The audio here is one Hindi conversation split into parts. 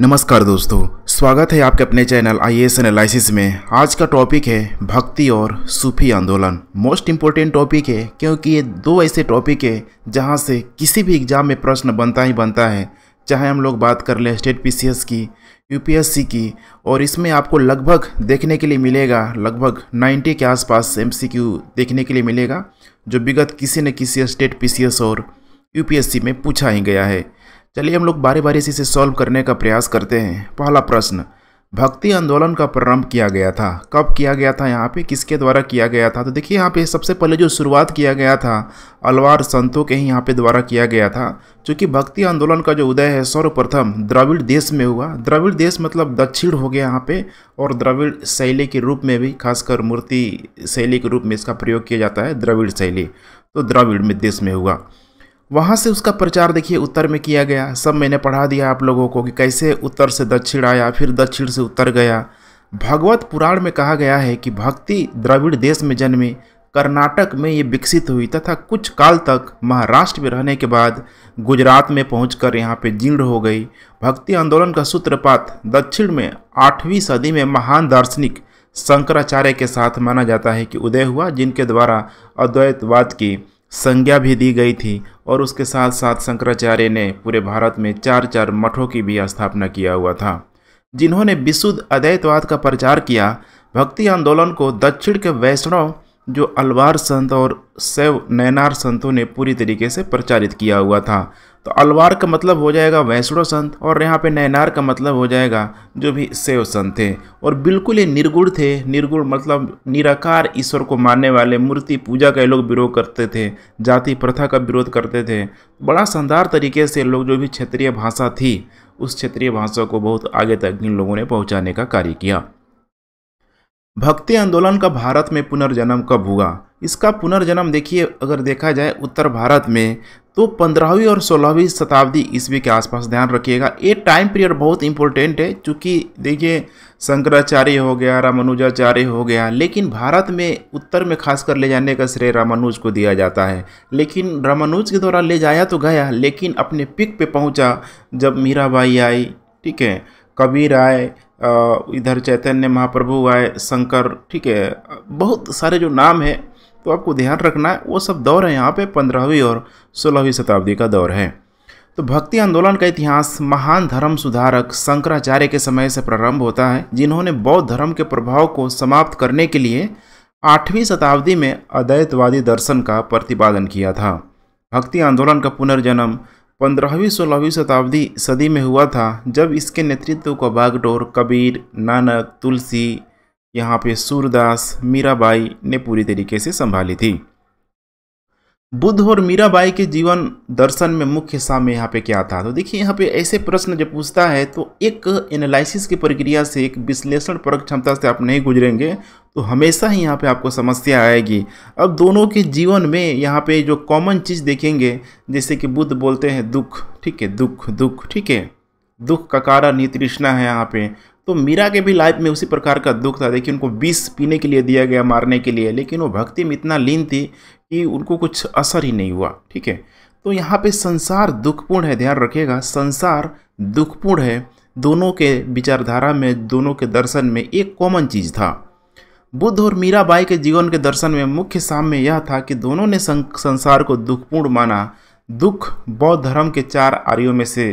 नमस्कार दोस्तों स्वागत है आपके अपने चैनल आई एस एनालिस में आज का टॉपिक है भक्ति और सूफी आंदोलन मोस्ट इम्पोर्टेंट टॉपिक है क्योंकि ये दो ऐसे टॉपिक है जहाँ से किसी भी एग्जाम में प्रश्न बनता ही बनता है चाहे हम लोग बात कर लें स्टेट पीसीएस की यूपीएससी की और इसमें आपको लगभग देखने के लिए मिलेगा लगभग नाइन्टी के आसपास एम देखने के लिए मिलेगा जो विगत किसी न किसी स्टेट पी और यू में पूछा ही गया है चलिए हम लोग बारी बारी से इसे सॉल्व करने का प्रयास करते हैं पहला प्रश्न भक्ति आंदोलन का प्रारंभ किया गया था कब किया गया था यहाँ पे किसके द्वारा किया गया था तो देखिए यहाँ पे सबसे पहले जो शुरुआत किया गया था अलवार संतों के ही यहाँ पे द्वारा किया गया था क्योंकि भक्ति आंदोलन का जो उदय है सर्वप्रथम द्रविड़ देश में हुआ द्रविड़ देश मतलब दक्षिण हो गया यहाँ पे और द्रविड़ शैली के रूप में भी खासकर मूर्ति शैली के रूप में इसका प्रयोग किया जाता है द्रविड़ शैली तो द्रविड़ में देश में हुआ वहाँ से उसका प्रचार देखिए उत्तर में किया गया सब मैंने पढ़ा दिया आप लोगों को कि कैसे उत्तर से दक्षिण आया फिर दक्षिण से उत्तर गया भगवत पुराण में कहा गया है कि भक्ति द्रविड़ देश में जन्मे कर्नाटक में ये विकसित हुई तथा कुछ काल तक महाराष्ट्र में रहने के बाद गुजरात में पहुंचकर यहाँ पर जीर्ण हो गई भक्ति आंदोलन का सूत्रपात दक्षिण में आठवीं सदी में महान दार्शनिक शंकराचार्य के साथ माना जाता है कि उदय हुआ जिनके द्वारा अद्वैतवाद की संज्ञा भी दी गई थी और उसके साथ साथ शंकराचार्य ने पूरे भारत में चार चार मठों की भी स्थापना किया हुआ था जिन्होंने विशुद्ध अद्वैतवाद का प्रचार किया भक्ति आंदोलन को दक्षिण के वैष्णव जो अलवार संत और शैव नैनार संतों ने पूरी तरीके से प्रचारित किया हुआ था तो अलवार का मतलब हो जाएगा वैष्णव संत और यहाँ पे नैनार का मतलब हो जाएगा जो भी शैव संत थे और बिल्कुल ही निर्गुण थे निर्गुण मतलब निराकार ईश्वर को मानने वाले मूर्ति पूजा का लोग विरोध करते थे जाति प्रथा का विरोध करते थे बड़ा शानदार तरीके से लोग जो भी क्षेत्रीय भाषा थी उस क्षेत्रीय भाषा को बहुत आगे तक इन लोगों ने पहुँचाने का कार्य किया भक्ति आंदोलन का भारत में पुनर्जन्म कब हुआ इसका पुनर्जन्म देखिए अगर देखा जाए उत्तर भारत में तो पंद्रहवीं और सोलहवीं शताब्दी ईस्वी के आसपास ध्यान रखिएगा ये टाइम पीरियड बहुत इंपॉर्टेंट है क्योंकि देखिए शंकराचार्य हो गया रामानुजाचार्य हो गया लेकिन भारत में उत्तर में खासकर ले जाने का श्रेय रामानुज को दिया जाता है लेकिन रामानुज के द्वारा ले जाया तो गया लेकिन अपने पिक पे पहुंचा जब मीराबाई आई ठीक है कबीर आए इधर चैतन्य महाप्रभु आए शंकर ठीक है बहुत सारे जो नाम है तो आपको ध्यान रखना है वो सब दौर है यहाँ पे पंद्रहवीं और सोलहवीं शताब्दी का दौर है तो भक्ति आंदोलन का इतिहास महान धर्म सुधारक शंकराचार्य के समय से प्रारंभ होता है जिन्होंने बौद्ध धर्म के प्रभाव को समाप्त करने के लिए आठवीं शताब्दी में अद्वैतवादी दर्शन का प्रतिपादन किया था भक्ति आंदोलन का पुनर्जन्म पंद्रहवीं सोलहवीं शताब्दी सदी में हुआ था जब इसके नेतृत्व को बागडोर कबीर नानक तुलसी यहाँ पे सूरदास मीराबाई ने पूरी तरीके से संभाली थी बुद्ध और मीराबाई के जीवन दर्शन में मुख्य हिस्सा में यहाँ पे क्या था तो देखिए यहाँ पे ऐसे प्रश्न जब पूछता है तो एक एनालिसिस की प्रक्रिया से एक विश्लेषण पर क्षमता से आप नहीं गुजरेंगे तो हमेशा ही यहाँ पे आपको समस्या आएगी अब दोनों के जीवन में यहाँ पे जो कॉमन चीज़ देखेंगे जैसे कि बुद्ध बोलते हैं दुख ठीक है दुख दुख ठीक है दुख का कारण ही तृष्णा है यहाँ पे तो मीरा के भी लाइफ में उसी प्रकार का दुख था देखिए उनको विष पीने के लिए दिया गया मारने के लिए लेकिन वो भक्ति में इतना लीन थी कि उनको कुछ असर ही नहीं हुआ ठीक है तो यहाँ पे संसार दुखपूर्ण है ध्यान रखिएगा संसार दुखपूर्ण है दोनों के विचारधारा में दोनों के दर्शन में एक कॉमन चीज़ था बुद्ध और मीराबाई के जीवन के दर्शन में मुख्य साम्य यह था कि दोनों ने संसार को दुखपूर्ण माना दुख बौद्ध धर्म के चार आर्यों में से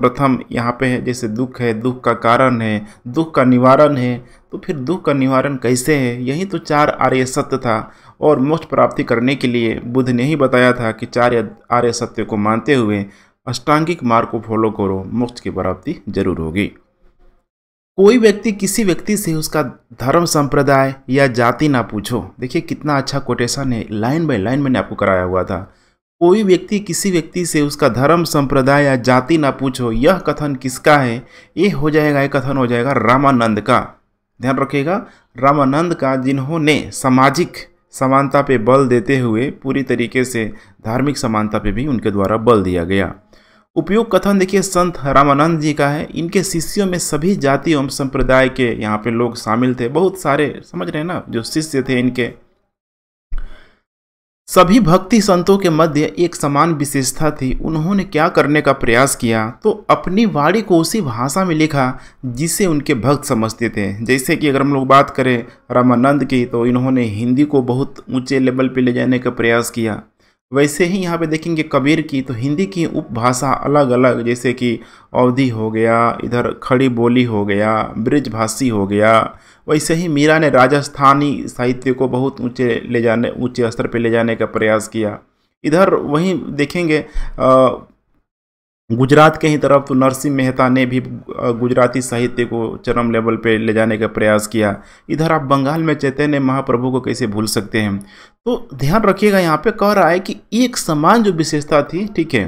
प्रथम यहाँ पे है जैसे दुख है दुख का कारण है दुख का निवारण है तो फिर दुख का निवारण कैसे है यही तो चार आर्य सत्य था और मोक्ष प्राप्ति करने के लिए बुद्ध ने ही बताया था कि चार आर्य सत्य को मानते हुए अष्टांगिक मार्ग को फॉलो करो मोक्ष की प्राप्ति जरूर होगी कोई व्यक्ति किसी व्यक्ति से उसका धर्म संप्रदाय या जाति ना पूछो देखिए कितना अच्छा कोटेशन है लाइन बाय लाइन मैंने आपको कराया हुआ था कोई व्यक्ति किसी व्यक्ति से उसका धर्म संप्रदाय या जाति ना पूछो यह कथन किसका है ये हो जाएगा ये कथन हो जाएगा रामानंद का ध्यान रखिएगा रामानंद का जिन्होंने सामाजिक समानता पे बल देते हुए पूरी तरीके से धार्मिक समानता पे भी उनके द्वारा बल दिया गया उपयोग कथन देखिए संत रामानंद जी का है इनके शिष्यों में सभी जाति एवं संप्रदाय के यहाँ पे लोग शामिल थे बहुत सारे समझ रहे हैं ना जो शिष्य थे इनके सभी भक्ति संतों के मध्य एक समान विशेषता थी उन्होंने क्या करने का प्रयास किया तो अपनी वाणी को उसी भाषा में लिखा जिसे उनके भक्त समझते थे जैसे कि अगर हम लोग बात करें रामानंद की तो इन्होंने हिंदी को बहुत ऊंचे लेवल पर ले जाने का प्रयास किया वैसे ही यहाँ पे देखेंगे कबीर की तो हिंदी की उपभाषा अलग अलग जैसे कि अवधि हो गया इधर खड़ी बोली हो गया ब्रिजभाषी हो गया वैसे ही मीरा ने राजस्थानी साहित्य को बहुत ऊंचे ले जाने ऊंचे स्तर पर ले जाने का प्रयास किया इधर वहीं देखेंगे गुजरात के ही तरफ नरसिंह मेहता ने भी गुजराती साहित्य को चरम लेवल पे ले जाने का प्रयास किया इधर आप बंगाल में चैतन्य महाप्रभु को कैसे भूल सकते हैं तो ध्यान रखिएगा यहाँ पे कह रहा है कि एक समान जो विशेषता थी ठीक है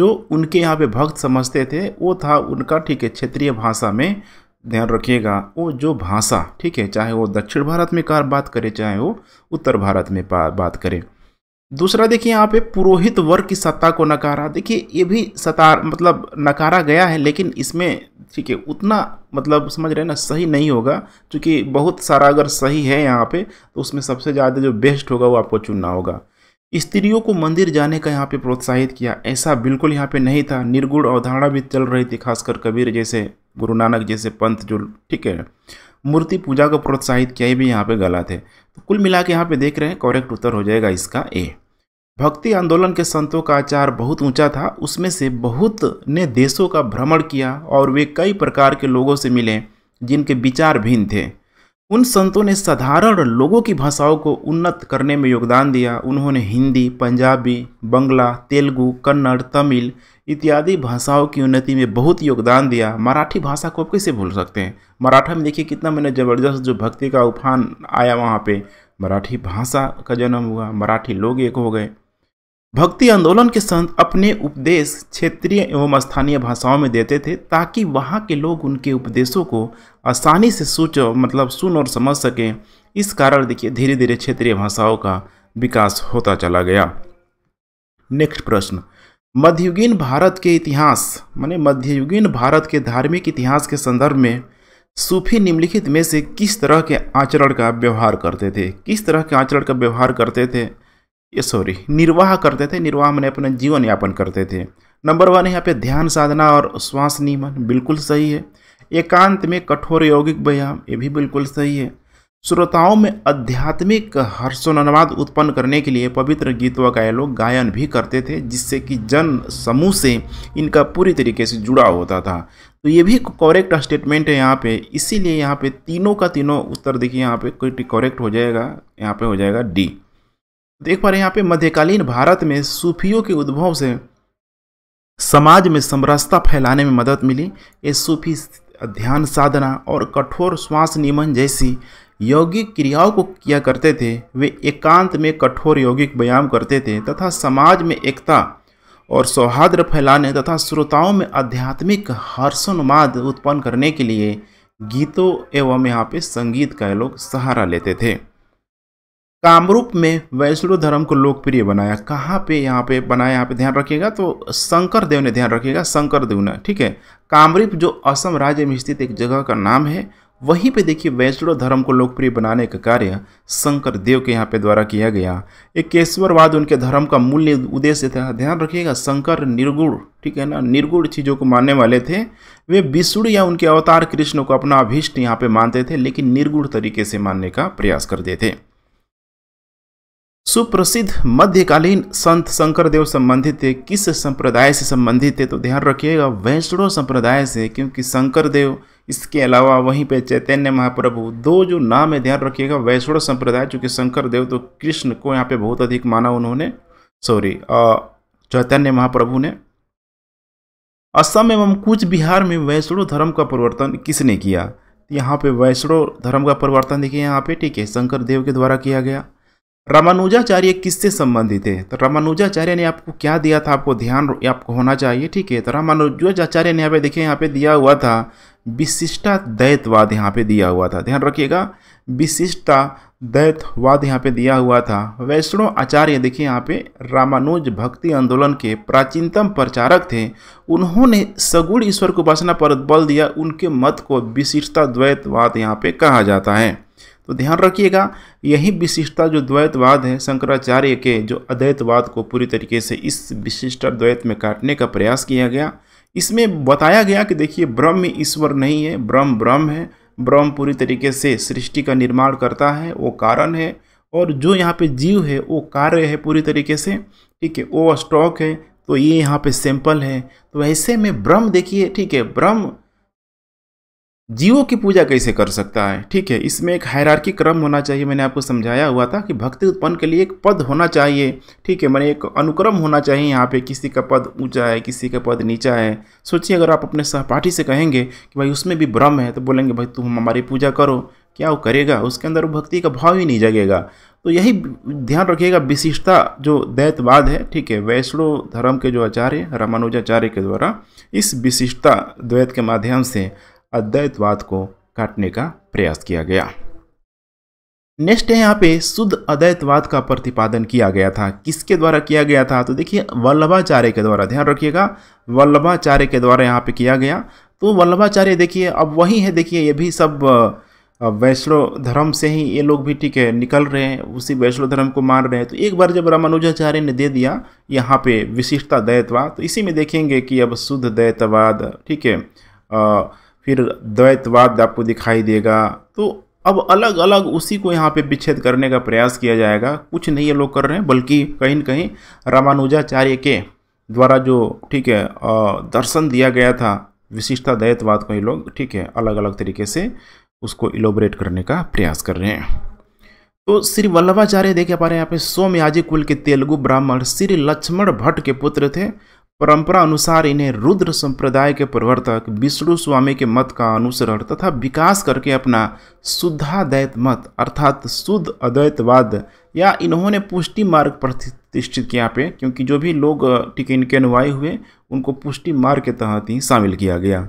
जो उनके यहाँ पे भक्त समझते थे वो था उनका ठीक है क्षेत्रीय भाषा में ध्यान रखिएगा वो जो भाषा ठीक है चाहे वो दक्षिण भारत में कार बात करे चाहे वो उत्तर भारत में बात करे दूसरा देखिए यहाँ पे पुरोहित वर्ग की सत्ता को नकारा देखिए ये भी सतार मतलब नकारा गया है लेकिन इसमें ठीक है उतना मतलब समझ रहे ना सही नहीं होगा क्योंकि बहुत सारा अगर सही है यहाँ पे तो उसमें सबसे ज़्यादा जो बेस्ट होगा वो आपको चुनना होगा स्त्रियों को मंदिर जाने का यहाँ पे प्रोत्साहित किया ऐसा बिल्कुल यहाँ पे नहीं था निर्गुण अवधारणा भी चल रही थी खासकर कबीर जैसे गुरु नानक जैसे पंथ जो ठीक है मूर्ति पूजा को प्रोत्साहित किया ये भी यहाँ पे गलत है तो कुल मिला के यहाँ पे देख रहे हैं करेक्ट उत्तर हो जाएगा इसका ए भक्ति आंदोलन के संतों का आचार बहुत ऊंचा था उसमें से बहुत ने देशों का भ्रमण किया और वे कई प्रकार के लोगों से मिले जिनके विचार भिन्न थे उन संतों ने साधारण लोगों की भाषाओं को उन्नत करने में योगदान दिया उन्होंने हिंदी पंजाबी बंगला तेलुगु कन्नड़ तमिल इत्यादि भाषाओं की उन्नति में बहुत योगदान दिया मराठी भाषा को आप कैसे भूल सकते हैं मराठा में देखिए कितना मैंने ज़बरदस्त जो भक्ति का उफान आया वहाँ पे मराठी भाषा का जन्म हुआ मराठी लोग एक हो गए भक्ति आंदोलन के संत अपने उपदेश क्षेत्रीय एवं स्थानीय भाषाओं में देते थे ताकि वहाँ के लोग उनके उपदेशों को आसानी से सोच मतलब सुन और समझ सकें इस कारण देखिए धीरे धीरे क्षेत्रीय भाषाओं का विकास होता चला गया नेक्स्ट प्रश्न मध्ययुगीन भारत के इतिहास माने मध्ययुगीन भारत के धार्मिक इतिहास के संदर्भ में सूफी निम्नलिखित में से किस तरह के आचरण का व्यवहार करते थे किस तरह के आचरण का व्यवहार करते थे ये सॉरी निर्वाह करते थे निर्वाह मैंने अपना जीवन यापन करते थे नंबर वन यहाँ पे ध्यान साधना और श्वास नियमन बिल्कुल सही है एकांत में कठोर यौगिक व्यायाम ये भी बिल्कुल सही है श्रोताओं में आध्यात्मिक हर्षोन्माद उत्पन्न करने के लिए पवित्र गीतों का ये लोग गायन भी करते थे जिससे कि जन समूह से इनका पूरी तरीके से जुड़ा होता था तो ये भी करेक्ट स्टेटमेंट है यहाँ पे इसीलिए यहाँ पे तीनों का तीनों उत्तर देखिए यहाँ पे करेक्ट हो जाएगा यहाँ पे हो जाएगा डी देख पा रहे हैं यहाँ पे मध्यकालीन भारत में सूफियों के उद्भव से समाज में समरसता फैलाने में मदद मिली ये सूफी ध्यान साधना और कठोर श्वास नियमन जैसी यौगिक क्रियाओं को किया करते थे वे एकांत में कठोर यौगिक व्यायाम करते थे तथा समाज में एकता और सौहार्द फैलाने तथा श्रोताओं में आध्यात्मिक हर्षोन्माद उत्पन्न करने के लिए गीतों एवं यहाँ पे संगीत का लोग सहारा लेते थे कामरूप में वैष्णव धर्म को लोकप्रिय बनाया कहाँ पे यहाँ पे बनाया यहाँ पे ध्यान रखिएगा तो शंकर देव ने ध्यान रखिएगा शंकर देव ने ठीक है कामरूप जो असम राज्य में स्थित एक जगह का नाम है वहीं पे देखिए वैष्णव धर्म को लोकप्रिय बनाने का कार्य शंकर देव के यहाँ पे द्वारा किया गया एक केशवरवाद उनके धर्म का मूल्य उद्देश्य था ध्यान रखिएगा शंकर निर्गुण ठीक है ना निर्गुण चीज़ों को मानने वाले थे वे विष्णु या उनके अवतार कृष्ण को अपना अभिष्ट यहाँ पे मानते थे लेकिन निर्गुण तरीके से मानने का प्रयास करते थे सुप्रसिद्ध मध्यकालीन संत शंकरदेव संबंधित थे किस संप्रदाय से संबंधित थे तो ध्यान रखिएगा वैष्णव संप्रदाय से क्योंकि शंकरदेव इसके अलावा वहीं पे चैतन्य महाप्रभु दो जो नाम है ध्यान रखिएगा वैष्णव संप्रदाय चूँकि शंकरदेव तो कृष्ण को यहाँ पे बहुत अधिक माना उन्होंने सॉरी चैतन्य महाप्रभु ने असम एवं कुछ बिहार में वैष्णव धर्म का परिवर्तन किसने किया यहाँ पे वैष्णव धर्म का परिवर्तन देखिए यहाँ पे ठीक है शंकर देव के द्वारा किया गया रामानुजाचार्य किससे संबंधित है तो रामानुजाचार्य ने आपको क्या दिया था आपको ध्यान आपको होना चाहिए ठीक है तो रामानुजाचार्य ने यहाँ पे देखिए यहाँ पे दिया हुआ था विशिष्टा दैतवाद यहाँ पे दिया हुआ था ध्यान रखिएगा विशिष्टा दैतवाद यहाँ पे दिया हुआ था वैष्णव आचार्य देखिए यहाँ पे रामानुज भक्ति आंदोलन के प्राचीनतम प्रचारक थे उन्होंने सगुण ईश्वर को बसना पर बल दिया उनके मत को विशिष्टा द्वैतवाद यहाँ पे कहा जाता है तो ध्यान रखिएगा यही विशिष्टता जो द्वैतवाद है शंकराचार्य के जो अद्वैतवाद को पूरी तरीके से इस विशिष्ट द्वैत में काटने का प्रयास किया गया इसमें बताया गया कि देखिए ब्रह्म ईश्वर नहीं है ब्रह्म ब्रह्म है ब्रह्म पूरी तरीके से सृष्टि का निर्माण करता है वो कारण है और जो यहाँ पे जीव है वो कार्य है पूरी तरीके से ठीक है वो स्टॉक है तो ये यहाँ पे सैंपल है तो ऐसे में ब्रह्म देखिए ठीक है ब्रह्म जीवों की पूजा कैसे कर सकता है ठीक है इसमें एक हैरारकी क्रम होना चाहिए मैंने आपको समझाया हुआ था कि भक्ति उत्पन्न के लिए एक पद होना चाहिए ठीक है मैंने एक अनुक्रम होना चाहिए यहाँ पे किसी का पद ऊंचा है किसी का पद नीचा है सोचिए अगर आप अपने सहपाठी से कहेंगे कि भाई उसमें भी ब्रह्म है तो बोलेंगे भाई तुम हमारी पूजा करो क्या वो करेगा उसके अंदर वो भक्ति का भाव ही नहीं जगेगा तो यही ध्यान रखिएगा विशिष्टता जो दैतवाद है ठीक है वैष्णव धर्म के जो आचार्य रामानुजाचार्य के द्वारा इस विशिष्टता द्वैत के माध्यम से अद्वैतवाद को काटने का प्रयास किया गया नेक्स्ट है यहाँ पे शुद्ध अद्वैतवाद का प्रतिपादन किया गया था किसके द्वारा किया गया था तो देखिए वल्लभाचार्य के द्वारा ध्यान रखिएगा वल्लभाचार्य के द्वारा यहाँ पे किया गया तो वल्लभाचार्य देखिए अब वही है देखिए ये भी सब वैष्णव धर्म से ही ये लोग भी ठीक है निकल रहे हैं उसी वैष्णव धर्म को मान रहे हैं तो एक बार जब रामानुजाचार्य ने दे दिया यहाँ पे विशिष्टता दैतवाद तो इसी में देखेंगे कि अब शुद्ध दैतवाद ठीक है फिर द्वैतवाद आपको दिखाई देगा तो अब अलग अलग उसी को यहाँ पे विच्छेद करने का प्रयास किया जाएगा कुछ नहीं ये लोग कर रहे हैं बल्कि कहीं न कहीं रामानुजाचार्य के द्वारा जो ठीक है दर्शन दिया गया था विशिष्टता द्वैतवाद को ये लोग ठीक है अलग अलग तरीके से उसको इलोबरेट करने का प्रयास कर रहे हैं तो श्री वल्लभाचार्य देखे पा रहे हैं यहाँ पे सोमयाजी कुल के तेलुगु ब्राह्मण श्री लक्ष्मण भट्ट के पुत्र थे परंपरा अनुसार इन्हें रुद्र संप्रदाय के प्रवर्तक विष्णु स्वामी के मत का अनुसरण तथा विकास करके अपना शुद्धाद्वैत मत अर्थात शुद्ध अद्वैतवाद या इन्होंने पुष्टि मार्ग प्रतिष्ठित किया पे क्योंकि जो भी लोग टीके इनके अनुवाई हुए उनको पुष्टि मार्ग के तहत ही शामिल किया गया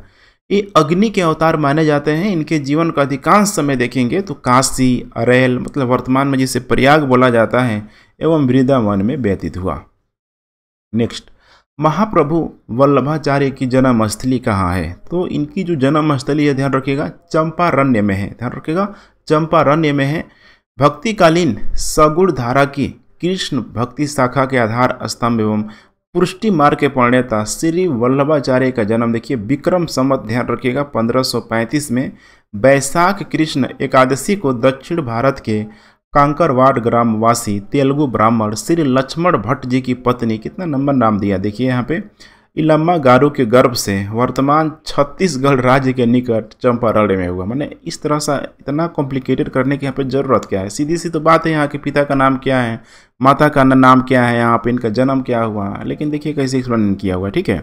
ये अग्नि के अवतार माने जाते हैं इनके जीवन का अधिकांश समय देखेंगे तो काशी अरेल मतलब वर्तमान में जिसे प्रयाग बोला जाता है एवं वृंदावन में व्यतीत हुआ नेक्स्ट महाप्रभु वल्लभाचार्य की जन्म स्थली कहाँ है तो इनकी जो जन्म स्थली है ध्यान रखिएगा चंपारण्य में है ध्यान रखिएगा चंपारण्य में है भक्तिकालीन सगुण धारा की कृष्ण भक्ति शाखा के आधार स्तंभ एवं पुष्टि मार्ग के प्रणेता श्री वल्लभाचार्य का जन्म देखिए विक्रम संवत ध्यान रखिएगा 1535 में वैशाख कृष्ण एकादशी को दक्षिण भारत के कांकरवाड ग्राम वासी तेलुगु ब्राह्मण श्री लक्ष्मण भट्ट जी की पत्नी कितना नंबर नाम दिया देखिए यहाँ पे इलम्मा गारू के गर्भ से वर्तमान छत्तीसगढ़ राज्य के निकट चंपारण में हुआ मैंने इस तरह सा इतना कॉम्प्लिकेटेड करने की यहाँ पे ज़रूरत क्या है सीधी सी तो बात है यहाँ के पिता का नाम क्या है माता का नाम क्या है यहाँ पर इनका जन्म क्या हुआ लेकिन देखिए कैसे एक्सप्लेन किया हुआ ठीक है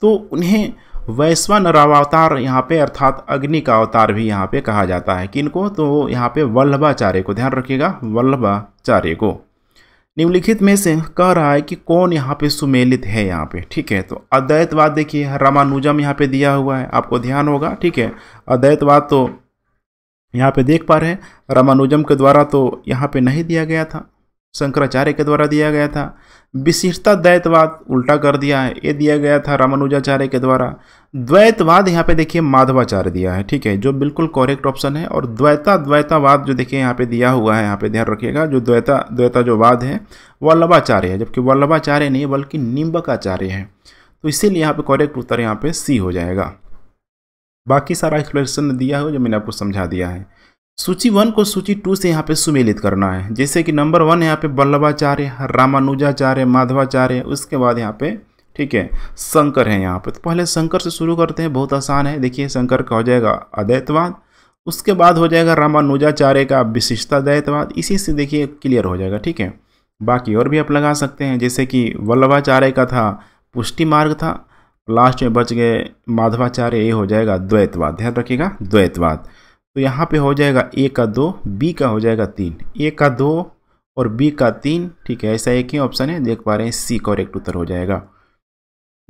तो उन्हें वैश्वन रावावतार यहाँ पे अर्थात अग्नि का अवतार भी यहाँ पे कहा जाता है किनको तो यहाँ पे वल्लभाचार्य को ध्यान रखिएगा वल्लभाचार्य को निम्नलिखित में से कह रहा है कि कौन यहाँ पे सुमेलित है यहाँ पे ठीक है तो अद्वैतवाद देखिए रामानुजम यहाँ पे दिया हुआ है आपको ध्यान होगा ठीक है अद्वैतवाद तो यहाँ पे देख पा रहे हैं रामानुजम के द्वारा तो यहाँ पे नहीं दिया गया था शंकराचार्य के द्वारा दिया गया था विशिष्टता द्वैतवाद उल्टा कर दिया है ये दिया गया था रामानुजाचार्य के द्वारा द्वैतवाद यहाँ पे देखिए माधवाचार्य दिया है ठीक है जो बिल्कुल कॉरेक्ट ऑप्शन है और द्वैता द्वैतावाद जो देखिए यहाँ पे दिया हुआ है यहाँ पे ध्यान रखिएगा जो द्वैता द्वैता जो वाद है वल्लभाचार्य है जबकि वल्लभाचार्य नहीं बल्कि निम्बकाचार्य है तो इसीलिए यहाँ पर कॉरेक्ट उत्तर यहाँ पर सी हो जाएगा बाकी सारा एक्सप्लेनेशन दिया हो जो मैंने आपको समझा दिया है सूची वन को सूची टू से यहाँ पे सुमेलित करना है जैसे कि नंबर वन यहाँ पे बल्लभाचार्य रामानुजाचार्य माधवाचार्य उसके बाद यहाँ पे ठीक है शंकर है यहाँ पे तो पहले शंकर से शुरू करते हैं बहुत आसान है देखिए शंकर का हो जाएगा अद्वैतवाद उसके बाद हो जाएगा रामानुजाचार्य का विशिष्टा द्वैतवाद इसी से देखिए क्लियर हो जाएगा ठीक है बाकी और भी आप लगा सकते हैं जैसे कि वल्लभाचार्य का था पुष्टि मार्ग था लास्ट में बच गए माधवाचार्य ये हो जाएगा द्वैतवाद ध्यान रखिएगा द्वैतवाद तो यहाँ पे हो जाएगा ए का दो बी का हो जाएगा तीन ए का दो और बी का तीन ठीक है ऐसा एक ही ऑप्शन है देख पा रहे हैं सी करेक्ट उत्तर हो जाएगा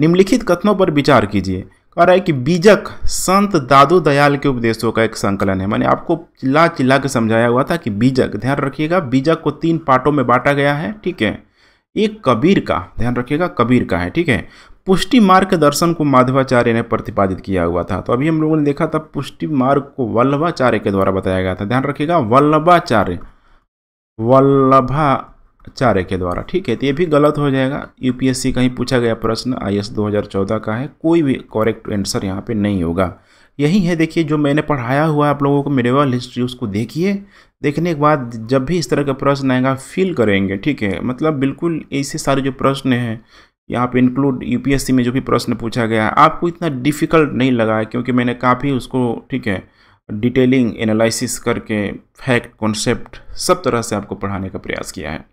निम्नलिखित कथनों पर विचार कीजिए कह रहा है कि बीजक संत दादू दयाल के उपदेशों का एक संकलन है मैंने आपको चिल्ला चिल्ला के समझाया हुआ था कि बीजक ध्यान रखिएगा बीजक को तीन पार्टों में बांटा गया है ठीक है एक कबीर का ध्यान रखिएगा कबीर का है ठीक है पुष्टि मार्ग के दर्शन को माधवाचार्य ने प्रतिपादित किया हुआ था तो अभी हम लोगों ने देखा था पुष्टि मार्ग को वल्लभाचार्य के द्वारा बताया गया था ध्यान रखिएगा वल्लभाचार्य वल्लभाचार्य के द्वारा ठीक है तो ये भी गलत हो जाएगा यूपीएससी का ही पूछा गया प्रश्न आई एस 2014 का है कोई भी करेक्ट आंसर यहाँ पर नहीं होगा यही है देखिए जो मैंने पढ़ाया हुआ है आप लोगों को मेडिवल हिस्ट्री उसको देखिए देखने के बाद जब भी इस तरह का प्रश्न आएगा फील करेंगे ठीक है मतलब बिल्कुल ऐसे सारे जो प्रश्न हैं यहाँ पे इंक्लूड यूपीएससी में जो भी प्रश्न पूछा गया है आपको इतना डिफ़िकल्ट नहीं लगा है क्योंकि मैंने काफ़ी उसको ठीक है डिटेलिंग एनालिसिस करके फैक्ट कॉन्सेप्ट सब तरह से आपको पढ़ाने का प्रयास किया है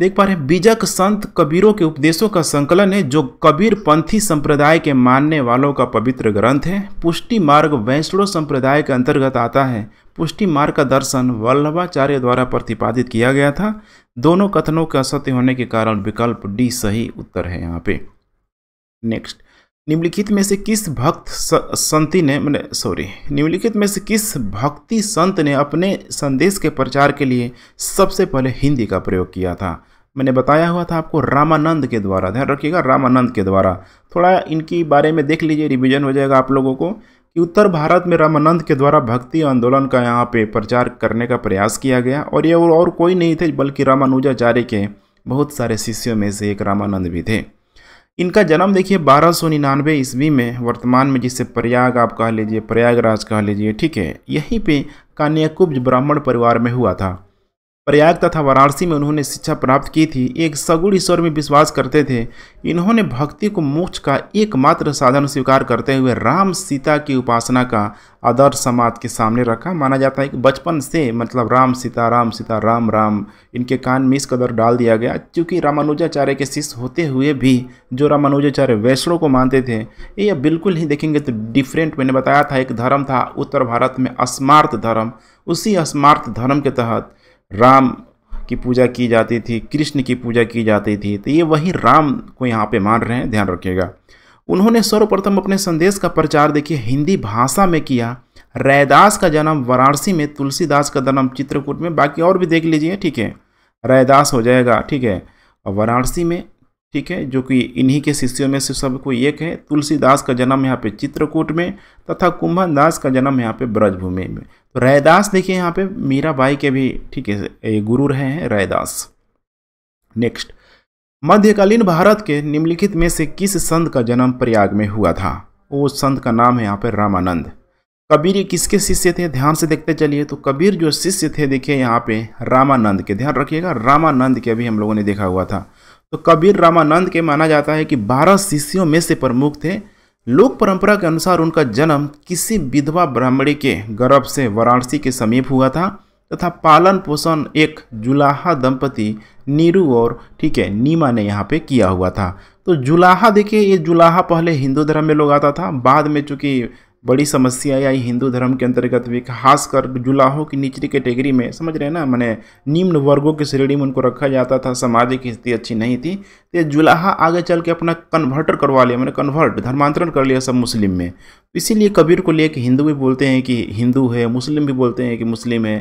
देख पा रहे हैं बीजक संत कबीरों के उपदेशों का संकलन है जो कबीर पंथी संप्रदाय के मानने वालों का पवित्र ग्रंथ है पुष्टि मार्ग वैष्णव संप्रदाय के अंतर्गत आता है पुष्टि मार्ग का दर्शन वल्लभाचार्य द्वारा प्रतिपादित किया गया था दोनों कथनों के असत्य होने के कारण विकल्प डी सही उत्तर है यहाँ पे नेक्स्ट निम्नलिखित में से किस भक्त संति ने मैंने सॉरी निम्नलिखित में से किस भक्ति संत ने अपने संदेश के प्रचार के लिए सबसे पहले हिंदी का प्रयोग किया था मैंने बताया हुआ था आपको रामानंद के द्वारा ध्यान रखिएगा रामानंद के द्वारा थोड़ा इनकी बारे में देख लीजिए रिविजन हो जाएगा आप लोगों को कि उत्तर भारत में रामानंद के द्वारा भक्ति आंदोलन का यहाँ पे प्रचार करने का प्रयास किया गया और ये और कोई नहीं थे बल्कि रामानुजाचार्य के बहुत सारे शिष्यों में से एक रामानंद भी थे इनका जन्म देखिए बारह सौ निन्यानवे ईस्वी में वर्तमान में जिसे प्रयाग आप कह लीजिए प्रयागराज कह लीजिए ठीक है यहीं पे कान्याकुब्ज ब्राह्मण परिवार में हुआ था प्रयाग तथा वाराणसी में उन्होंने शिक्षा प्राप्त की थी एक सगुण ईश्वर में विश्वास करते थे इन्होंने भक्ति को मोक्ष का एकमात्र साधन स्वीकार करते हुए राम सीता की उपासना का आदर्श समाज के सामने रखा माना जाता है कि बचपन से मतलब राम सीता राम सीता राम राम इनके कान में इस कदर डाल दिया गया क्योंकि रामानुजाचार्य के शिष्य होते हुए भी जो रामानुजाचार्य वैष्णव को मानते थे ये बिल्कुल ही देखेंगे तो डिफरेंट मैंने बताया था एक धर्म था उत्तर भारत में अस्मार्थ धर्म उसी अस्मार्थ धर्म के तहत राम की पूजा की जाती थी कृष्ण की पूजा की जाती थी तो ये वही राम को यहाँ पे मान रहे हैं ध्यान रखिएगा उन्होंने सर्वप्रथम अपने संदेश का प्रचार देखिए हिंदी भाषा में किया रैदास का जन्म वाराणसी में तुलसीदास का जन्म चित्रकूट में बाकी और भी देख लीजिए ठीक है रैदास हो जाएगा ठीक है और वाराणसी में ठीक है जो कि इन्हीं के शिष्यों में से सबको एक है तुलसीदास का जन्म यहाँ पे चित्रकूट में तथा कुंभन दास का जन्म यहाँ पे ब्रजभूमि में तो रायदास देखिए यहाँ पे मीराबाई के भी ठीक है गुरु रहे हैं रायदास नेक्स्ट मध्यकालीन भारत के निम्नलिखित में से किस संत का जन्म प्रयाग में हुआ था वो संत का नाम है यहाँ पर रामानंद कबीर किसके शिष्य थे ध्यान से देखते चलिए तो कबीर जो शिष्य थे देखिए यहाँ पे रामानंद के ध्यान रखिएगा रामानंद के अभी हम लोगों ने देखा हुआ था तो कबीर रामानंद के माना जाता है कि बारह शिष्यों में से प्रमुख थे लोक परंपरा के अनुसार उनका जन्म किसी विधवा ब्राह्मणी के गर्भ से वाराणसी के समीप हुआ था तथा पालन पोषण एक जुलाहा दंपति नीरू और ठीक है नीमा ने यहाँ पे किया हुआ था तो जुलाहा देखिए ये जुलाहा पहले हिंदू धर्म में लोग आता था बाद में चूंकि बड़ी समस्या या हिंदू धर्म के अंतर्गत भी खासकर जुलाहों की निचली कैटेगरी में समझ रहे हैं ना मैंने निम्न वर्गों की श्रेणी में उनको रखा जाता था सामाजिक स्थिति अच्छी नहीं थी तो जुलाहा आगे चल के अपना कन्वर्टर करवा लिया मैंने कन्वर्ट धर्मांतरण कर लिया सब मुस्लिम में तो इसीलिए कबीर को लेकर हिंदू भी बोलते हैं कि हिंदू है मुस्लिम भी बोलते हैं कि मुस्लिम है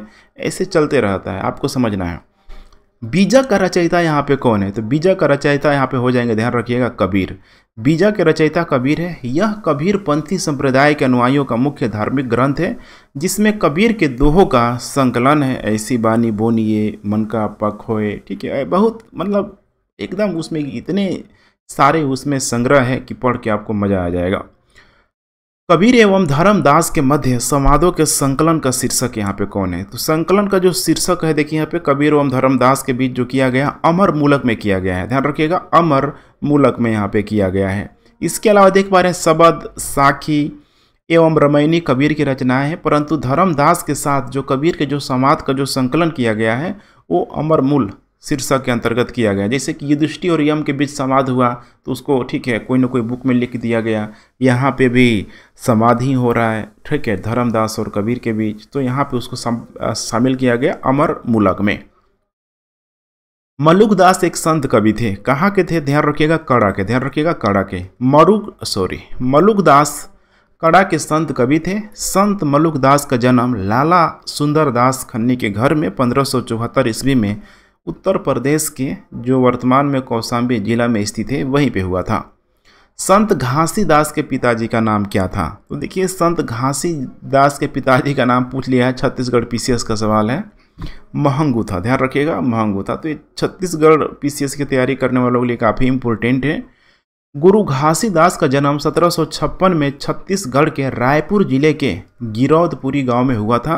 ऐसे चलते रहता है आपको समझना है बीजा का रचयिता यहाँ पे कौन है तो बीजा का रचयिता यहाँ पे हो जाएंगे ध्यान रखिएगा कबीर बीजा के रचयिता कबीर है यह कबीर पंथी संप्रदाय के अनुयायियों का मुख्य धार्मिक ग्रंथ है जिसमें कबीर के दोहों का संकलन है ऐसी बानी बोनिए मन का पक होए ठीक है बहुत मतलब एकदम उसमें इतने सारे उसमें संग्रह है कि पढ़ के आपको मज़ा आ जाएगा कबीर एवं धर्मदास के मध्य संवादों के संकलन का शीर्षक यहाँ पे कौन है तो संकलन का जो शीर्षक है देखिए यहाँ पे कबीर एवं धर्मदास के बीच जो किया गया अमर मूलक में किया गया है ध्यान रखिएगा अमर मूलक में यहाँ पे किया गया है इसके अलावा देख पा रहे हैं शबद साखी एवं रमैनी कबीर की रचनाएं हैं परंतु धर्मदास के साथ जो कबीर के जो संवाद का जो संकलन किया गया है वो अमर मूल शीर्षक के अंतर्गत किया गया जैसे कि युधिष्ठि और यम के बीच संवाद हुआ तो उसको ठीक है कोई ना कोई बुक में लिख दिया गया यहाँ पे भी समाधि हो रहा है ठीक है धर्मदास और कबीर के बीच तो यहाँ पे उसको शामिल किया गया अमर मूलक में मलुकदास एक संत कवि थे कहाँ के थे ध्यान रखिएगा कड़ा के ध्यान रखिएगा कड़ा के मरुक सॉरी मलुकदास कड़ा के संत कवि थे संत मलुकदास का जन्म लाला सुंदरदास खन्नी के घर में पंद्रह ईस्वी में उत्तर प्रदेश के जो वर्तमान में कौशाम्बी जिला में स्थित है वहीं पे हुआ था संत घासीदास के पिताजी का नाम क्या था तो देखिए संत घासीदास के पिताजी का नाम पूछ लिया है छत्तीसगढ़ पीसीएस का सवाल है महंगू था ध्यान रखिएगा महंगू था तो ये छत्तीसगढ़ पीसीएस की तैयारी करने वालों के लिए काफ़ी इम्पोर्टेंट है गुरु घासीदास का जन्म 1756 में छत्तीसगढ़ के रायपुर जिले के गिरौदपुरी गांव में हुआ था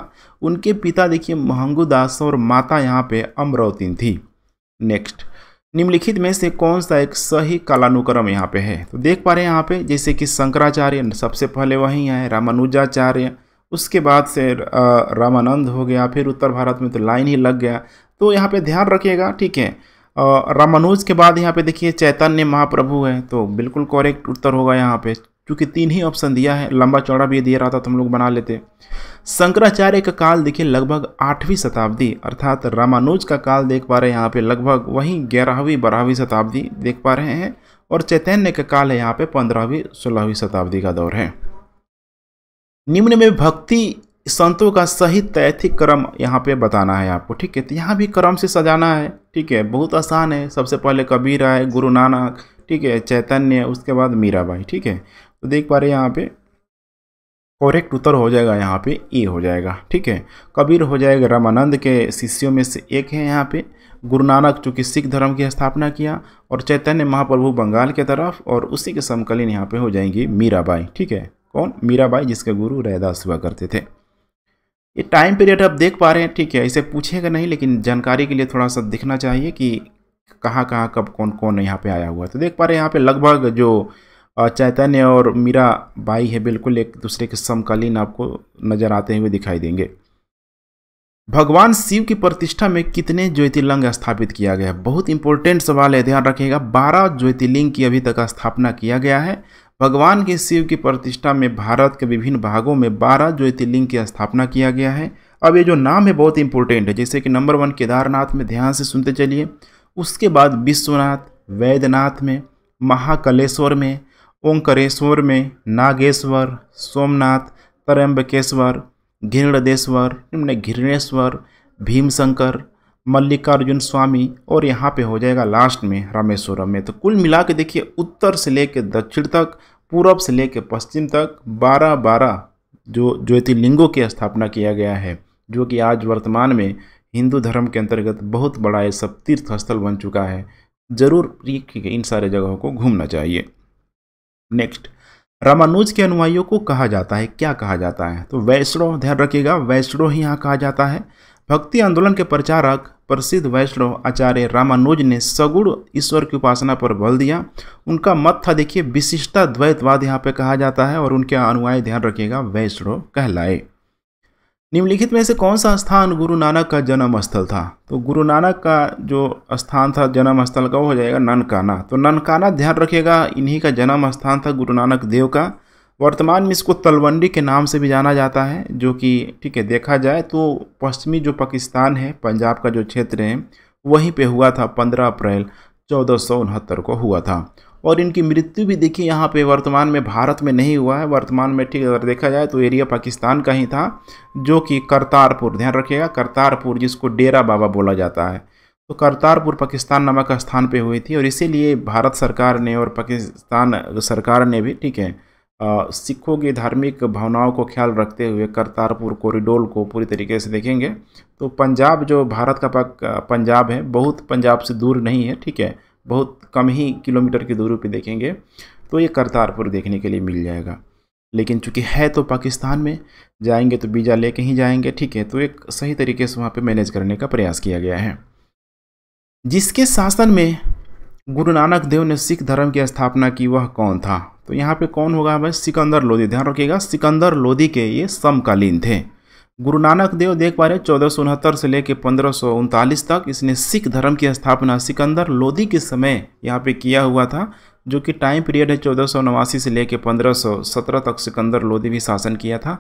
उनके पिता देखिए महंगूदास और माता यहाँ पे अमरौतीन थी नेक्स्ट निम्नलिखित में से कौन सा एक सही कालानुक्रम यहाँ पे है तो देख पा रहे हैं यहाँ पे जैसे कि शंकराचार्य सबसे पहले वहीं आए रामानुजाचार्य उसके बाद से रामानंद हो गया फिर उत्तर भारत में तो लाइन ही लग गया तो यहाँ पर ध्यान रखिएगा ठीक है रामानुज के बाद यहाँ पे देखिए चैतन्य महाप्रभु है तो बिल्कुल कॉरेक्ट उत्तर होगा यहाँ पे क्योंकि तीन ही ऑप्शन दिया है लंबा चौड़ा भी दिया रहा था तो हम लोग बना लेते शंकराचार्य का काल देखिए लगभग आठवीं शताब्दी अर्थात रामानुज का काल देख पा रहे हैं यहाँ पे लगभग वहीं ग्यारहवीं बारहवीं शताब्दी देख पा रहे हैं और चैतन्य का काल है यहाँ पे पंद्रहवीं सोलहवीं शताब्दी का दौर है निम्न में भक्ति संतों का सही तैथिक क्रम यहाँ पे बताना है आपको ठीक है तो यहाँ भी क्रम से सजाना है ठीक है बहुत आसान है सबसे पहले कबीर आए गुरु नानक ठीक है चैतन्य उसके बाद मीराबाई ठीक है तो देख पा रहे यहाँ पे करेक्ट उत्तर हो जाएगा यहाँ पे ए हो जाएगा ठीक है कबीर हो जाएगा रामानंद के शिष्यों में से एक है यहाँ पे गुरु नानक चूँकि सिख धर्म की स्थापना किया और चैतन्य महाप्रभु बंगाल के तरफ और उसी के समकालीन यहाँ पे हो जाएंगी मीराबाई ठीक है कौन मीराबाई जिसके गुरु रैदास हुआ करते थे ये टाइम पीरियड आप देख पा रहे हैं ठीक है इसे पूछेगा नहीं लेकिन जानकारी के लिए थोड़ा सा दिखना चाहिए कि कहाँ कहाँ कब कौन कौन यहाँ पे आया हुआ है तो देख पा रहे हैं यहाँ पे लगभग जो चैतन्य और मीरा बाई है बिल्कुल एक दूसरे के समकालीन आपको नज़र आते हुए दिखाई देंगे भगवान शिव की प्रतिष्ठा में कितने ज्योतिर्लिंग स्थापित किया गया है बहुत इंपॉर्टेंट सवाल है ध्यान रखिएगा बारह ज्योतिर्लिंग की अभी तक स्थापना किया गया है भगवान के शिव की प्रतिष्ठा में भारत के विभिन्न भागों में बारह ज्योतिर्लिंग की स्थापना किया गया है अब ये जो नाम है बहुत इंपॉर्टेंट है जैसे कि नंबर वन केदारनाथ में ध्यान से सुनते चलिए उसके बाद विश्वनाथ वैद्यनाथ में महाकलेश्वर में ओंकरेश्वर में नागेश्वर सोमनाथ त्रयंबकेश्वर घृणदेश्वर घृणेश्वर भीमशंकर मल्लिकार्जुन स्वामी और यहाँ पे हो जाएगा लास्ट में रामेश्वरम में तो कुल मिला के देखिए उत्तर से लेकर दक्षिण तक पूरब से लेकर पश्चिम तक बारह बारह जो ज्योतिर्लिंगों की स्थापना किया गया है जो कि आज वर्तमान में हिंदू धर्म के अंतर्गत बहुत बड़ा ये सब तीर्थ स्थल बन चुका है ज़रूर इन सारे जगहों को घूमना चाहिए नेक्स्ट रामानुज के अनुयायियों को कहा जाता है क्या कहा जाता है तो वैष्णव ध्यान रखिएगा वैष्णव ही यहाँ कहा जाता है भक्ति आंदोलन के प्रचारक प्रसिद्ध वैष्णव आचार्य रामानुज ने सगुण ईश्वर की उपासना पर बल दिया उनका मत था देखिए विशिष्टता द्वैतवाद यहाँ पे कहा जाता है और उनके अनुयायी ध्यान रखिएगा वैष्णव कहलाए निम्नलिखित में से कौन सा स्थान गुरु नानक का जन्म स्थल था तो गुरु नानक का जो स्थान था जन्म स्थल का वो हो जाएगा ननकाना तो ननकाना ध्यान रखिएगा इन्हीं का जन्म स्थान था गुरु नानक देव का वर्तमान में इसको तलवंडी के नाम से भी जाना जाता है जो कि ठीक है देखा जाए तो पश्चिमी जो पाकिस्तान है पंजाब का जो क्षेत्र है वहीं पे हुआ था 15 अप्रैल चौदह को हुआ था और इनकी मृत्यु भी देखिए यहाँ पे वर्तमान में भारत में नहीं हुआ है वर्तमान में ठीक अगर देखा जाए तो एरिया पाकिस्तान का ही था जो कि करतारपुर ध्यान रखिएगा करतारपुर जिसको डेरा बाबा बोला जाता है तो करतारपुर पाकिस्तान नामक स्थान पे हुई थी और इसीलिए भारत सरकार ने और पाकिस्तान सरकार ने भी ठीक है सिखों की धार्मिक भावनाओं को ख्याल रखते हुए करतारपुर कॉरिडोर को पूरी तरीके से देखेंगे तो पंजाब जो भारत का पंजाब है बहुत पंजाब से दूर नहीं है ठीक है बहुत कम ही किलोमीटर की दूरी पर देखेंगे तो ये करतारपुर देखने के लिए मिल जाएगा लेकिन चूंकि है तो पाकिस्तान में जाएंगे तो वीज़ा लेके ही जाएंगे ठीक है तो एक सही तरीके से वहाँ पे मैनेज करने का प्रयास किया गया है जिसके शासन में गुरु नानक देव ने सिख धर्म की स्थापना की वह कौन था तो यहाँ पे कौन होगा भाई सिकंदर लोधी ध्यान रखिएगा सिकंदर लोधी के ये समकालीन थे गुरु नानक देव देख पा रहे चौदह से लेकर पंद्रह तक इसने सिख धर्म की स्थापना सिकंदर लोधी के समय यहाँ पे किया हुआ था जो कि टाइम पीरियड है चौदह से लेकर पंद्रह तक सिकंदर लोधी भी शासन किया था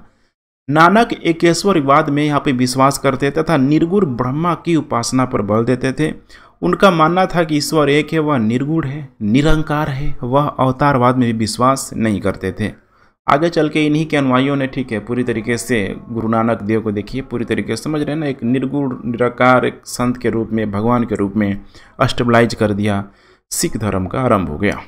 नानक एकेश्वरवाद में यहाँ पे विश्वास करते तथा निर्गुर ब्रह्मा की उपासना पर बल देते थे उनका मानना था कि ईश्वर एक है वह निर्गुण है निरंकार है वह अवतारवाद में भी विश्वास नहीं करते थे आगे चल के इन्हीं के अनुयायियों ने ठीक है पूरी तरीके से गुरु नानक देव को देखिए पूरी तरीके से समझ रहे हैं ना एक निर्गुण निराकार एक संत के रूप में भगवान के रूप में अस्टेबलाइज कर दिया सिख धर्म का आरंभ हो गया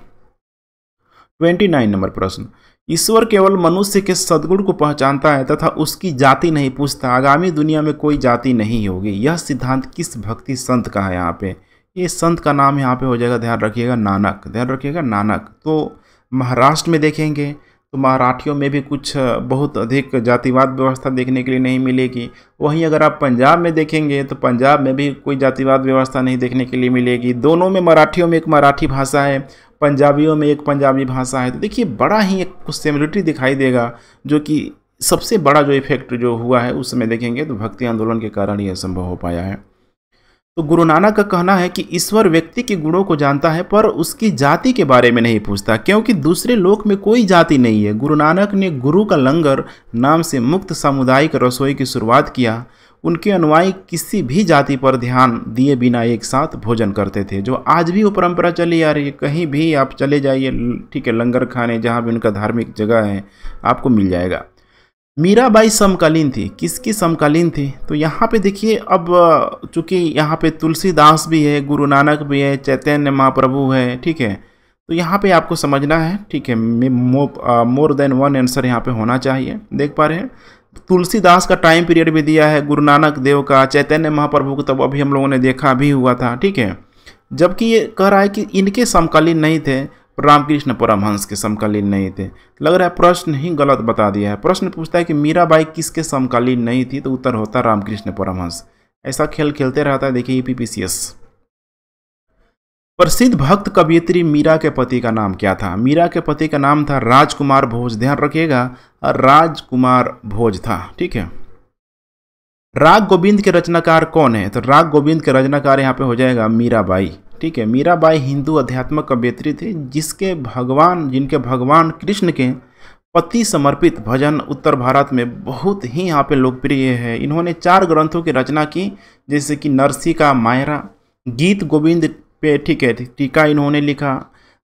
ट्वेंटी नाइन नंबर प्रश्न ईश्वर केवल मनुष्य के सद्गुण को पहचानता है तथा उसकी जाति नहीं पूछता आगामी दुनिया में कोई जाति नहीं होगी यह सिद्धांत किस भक्ति संत का है यहाँ पे ये संत का नाम यहाँ पे हो जाएगा ध्यान रखिएगा नानक ध्यान रखिएगा नानक तो महाराष्ट्र में देखेंगे तो मराठियों में भी कुछ बहुत अधिक जातिवाद व्यवस्था देखने के लिए नहीं मिलेगी वहीं अगर आप पंजाब में देखेंगे तो पंजाब में भी कोई जातिवाद व्यवस्था नहीं देखने के लिए मिलेगी दोनों में मराठियों में एक मराठी भाषा है पंजाबियों में एक पंजाबी भाषा है तो देखिए बड़ा ही एक कुछ सिमिलिटी दिखाई देगा जो कि सबसे बड़ा जो इफेक्ट जो हुआ है उस समय देखेंगे तो भक्ति आंदोलन के कारण यह संभव हो पाया है तो गुरु नानक का कहना है कि ईश्वर व्यक्ति के गुणों को जानता है पर उसकी जाति के बारे में नहीं पूछता क्योंकि दूसरे लोक में कोई जाति नहीं है गुरु नानक ने गुरु का लंगर नाम से मुक्त सामुदायिक रसोई की शुरुआत किया उनके अनुयायी किसी भी जाति पर ध्यान दिए बिना एक साथ भोजन करते थे जो आज भी वो परंपरा चली आ रही है कहीं भी आप चले जाइए ठीक है लंगर खाने जहाँ भी उनका धार्मिक जगह है आपको मिल जाएगा मीराबाई समकालीन थी किसकी समकालीन थी तो यहाँ पे देखिए अब चूंकि यहाँ पे तुलसीदास भी है गुरु नानक भी है चैतन्य महाप्रभु है ठीक है तो यहाँ पे आपको समझना है ठीक है मोर देन वन आंसर यहाँ पे होना चाहिए देख पा रहे हैं तुलसीदास का टाइम पीरियड भी दिया है गुरु नानक देव का चैतन्य महाप्रभु का तब अभी हम लोगों ने देखा भी हुआ था ठीक है जबकि ये कह रहा है कि इनके समकालीन नहीं थे रामकृष्ण परमहंस के समकालीन नहीं थे लग रहा है प्रश्न ही गलत बता दिया है प्रश्न पूछता है कि मीराबाई किसके समकालीन नहीं थी तो उत्तर होता रामकृष्ण परमहंस ऐसा खेल खेलते रहता है देखिए E P P C S प्रसिद्ध भक्त कवियत्री मीरा के पति का नाम क्या था मीरा के पति का नाम था राजकुमार भोज ध्यान रखिएगा राजकुमार भोज था ठीक है राग गोविंद के रचनाकार कौन है तो राग गोविंद के रचनाकार यहाँ पे हो जाएगा मीराबाई ठीक है मीराबाई हिंदू अध्यात्मक कवियत्री थी जिसके भगवान जिनके भगवान कृष्ण के पति समर्पित भजन उत्तर भारत में बहुत ही यहाँ पे लोकप्रिय है इन्होंने चार ग्रंथों की रचना की जैसे कि नरसी का मायरा गीत गोविंद पे ठीक है टीका इन्होंने लिखा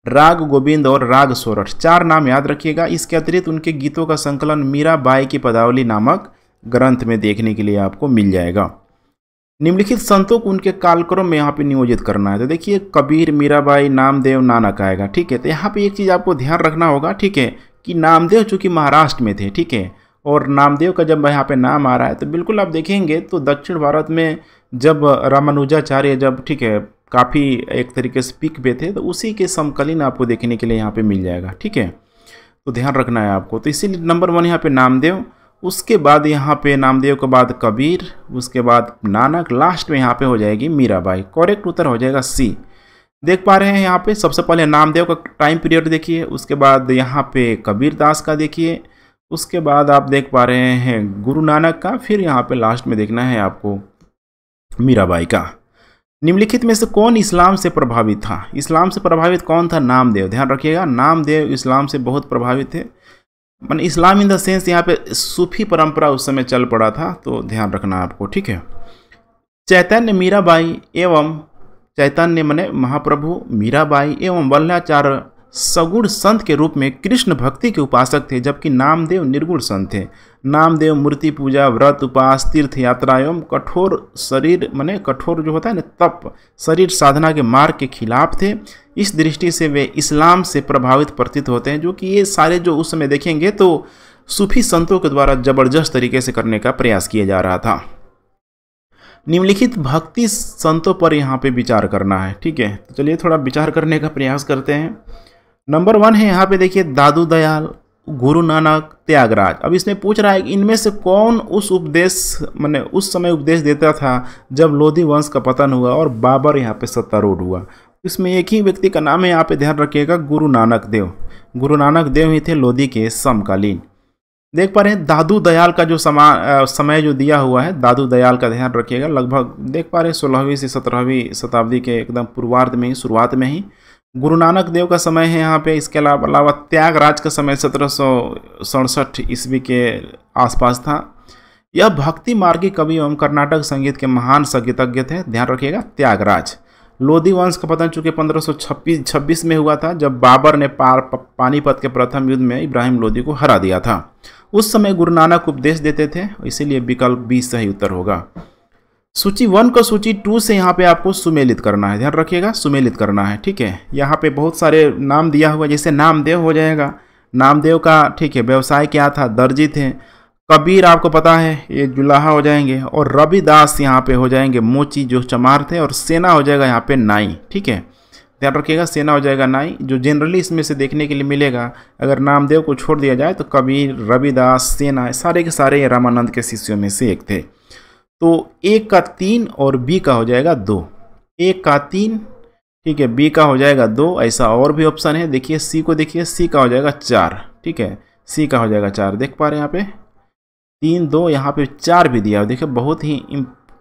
राग गोविंद और राग सोरठ चार नाम याद रखिएगा इसके अतिरिक्त उनके गीतों का संकलन मीरा बाई की पदावली नामक ग्रंथ में देखने के लिए आपको मिल जाएगा निम्नलिखित संतों को उनके कालक्रम में यहाँ पे नियोजित करना है तो देखिए कबीर मीराबाई नामदेव नानक आएगा ठीक है तो यहाँ पे एक चीज़ आपको ध्यान रखना होगा ठीक है कि नामदेव चूँकि महाराष्ट्र में थे ठीक है और नामदेव का जब यहाँ पे नाम आ रहा है तो बिल्कुल आप देखेंगे तो दक्षिण भारत में जब रामानुजाचार्य जब ठीक है काफ़ी एक तरीके से पिक पे थे तो उसी के समकालीन आपको देखने के लिए यहाँ पे मिल जाएगा ठीक है तो ध्यान रखना है आपको तो इसीलिए नंबर वन यहाँ पे नामदेव उसके बाद यहाँ पे नामदेव के बाद कबीर उसके बाद नानक लास्ट में यहाँ पे हो जाएगी मीराबाई करेक्ट उत्तर हो जाएगा सी देख पा रहे हैं यहाँ पे सबसे पहले नामदेव का टाइम पीरियड देखिए उसके बाद यहाँ पे कबीर दास का देखिए उसके बाद आप देख पा रहे हैं गुरु नानक का फिर यहाँ पे लास्ट में देखना है आपको मीराबाई का निम्नलिखित में से कौन इस्लाम से प्रभावित था इस्लाम से प्रभावित कौन था नामदेव ध्यान रखिएगा नामदेव इस्लाम से बहुत प्रभावित थे मान इस्लाम इन द सेंस यहाँ पे सूफी परंपरा उस समय चल पड़ा था तो ध्यान रखना आपको ठीक है चैतन्य मीराबाई एवं चैतन्य मने महाप्रभु मीराबाई एवं वल्लाचार्य सगुण संत के रूप में कृष्ण भक्ति के उपासक थे जबकि नामदेव निर्गुण संत थे नामदेव मूर्ति पूजा व्रत उपास तीर्थ यात्रा एवं कठोर शरीर मने कठोर जो होता है ना तप शरीर साधना के मार्ग के खिलाफ थे इस दृष्टि से वे इस्लाम से प्रभावित प्रतीत होते हैं जो कि ये सारे जो उस समय देखेंगे तो सूफी संतों के द्वारा जबरदस्त तरीके से करने का प्रयास किया जा रहा था निम्नलिखित भक्ति संतों पर यहाँ पे विचार करना है ठीक है तो चलिए थोड़ा विचार करने का प्रयास करते हैं नंबर वन है यहाँ पे देखिए दादू दयाल गुरु नानक त्यागराज अब इसमें पूछ रहा है कि इनमें से कौन उस उपदेश मैंने उस समय उपदेश देता था जब लोधी वंश का पतन हुआ और बाबर यहाँ पे सत्तारूढ़ हुआ इसमें एक ही व्यक्ति का नाम है यहाँ पे ध्यान रखिएगा गुरु नानक देव गुरु नानक देव ही थे लोधी के समकालीन देख पा रहे हैं दादू दयाल का जो समा आ, समय जो दिया हुआ है दादू दयाल का ध्यान रखिएगा लगभग देख पा रहे हैं सोलहवीं से सत्रहवीं शताब्दी के एकदम पूर्वार्ध में ही शुरुआत में ही गुरु नानक देव का समय है यहाँ पे इसके अलावा अलावा त्यागराज का समय सत्रह सौ ईस्वी के आसपास था यह भक्ति मार्गी कवि एवं कर्नाटक संगीत के महान संगीतज्ञ थे ध्यान रखिएगा त्यागराज लोधी वंश का पतन चूँकि पंद्रह सौ छब्बीस में हुआ था जब बाबर ने पार पानीपत के प्रथम युद्ध में इब्राहिम लोधी को हरा दिया था उस समय गुरु नानक उपदेश देते थे इसीलिए विकल्प बी सही उत्तर होगा सूची वन को सूची टू से यहाँ पे आपको सुमेलित करना है ध्यान रखिएगा सुमेलित करना है ठीक है यहाँ पे बहुत सारे नाम दिया हुआ जैसे नामदेव हो जाएगा नामदेव का ठीक है व्यवसाय क्या था दर्जी थे कबीर आपको पता है ये जुलाहा हो जाएंगे और रविदास यहाँ पे हो जाएंगे मोची जो चमार थे और सेना हो जाएगा यहाँ पे नाई ठीक है ध्यान रखिएगा सेना हो जाएगा नाई जो जनरली इसमें से देखने के लिए मिलेगा अगर नामदेव को छोड़ दिया जाए तो कबीर रविदास सेना सारे के सारे रामानंद के शिष्यों में से एक थे तो ए का तीन और बी का हो जाएगा दो ए का तीन ठीक है बी का हो जाएगा दो ऐसा और भी ऑप्शन है देखिए सी को देखिए सी का हो जाएगा चार ठीक है सी का हो जाएगा चार देख पा रहे हैं यहाँ पे तीन दो यहाँ पे चार भी दिया देखिए बहुत ही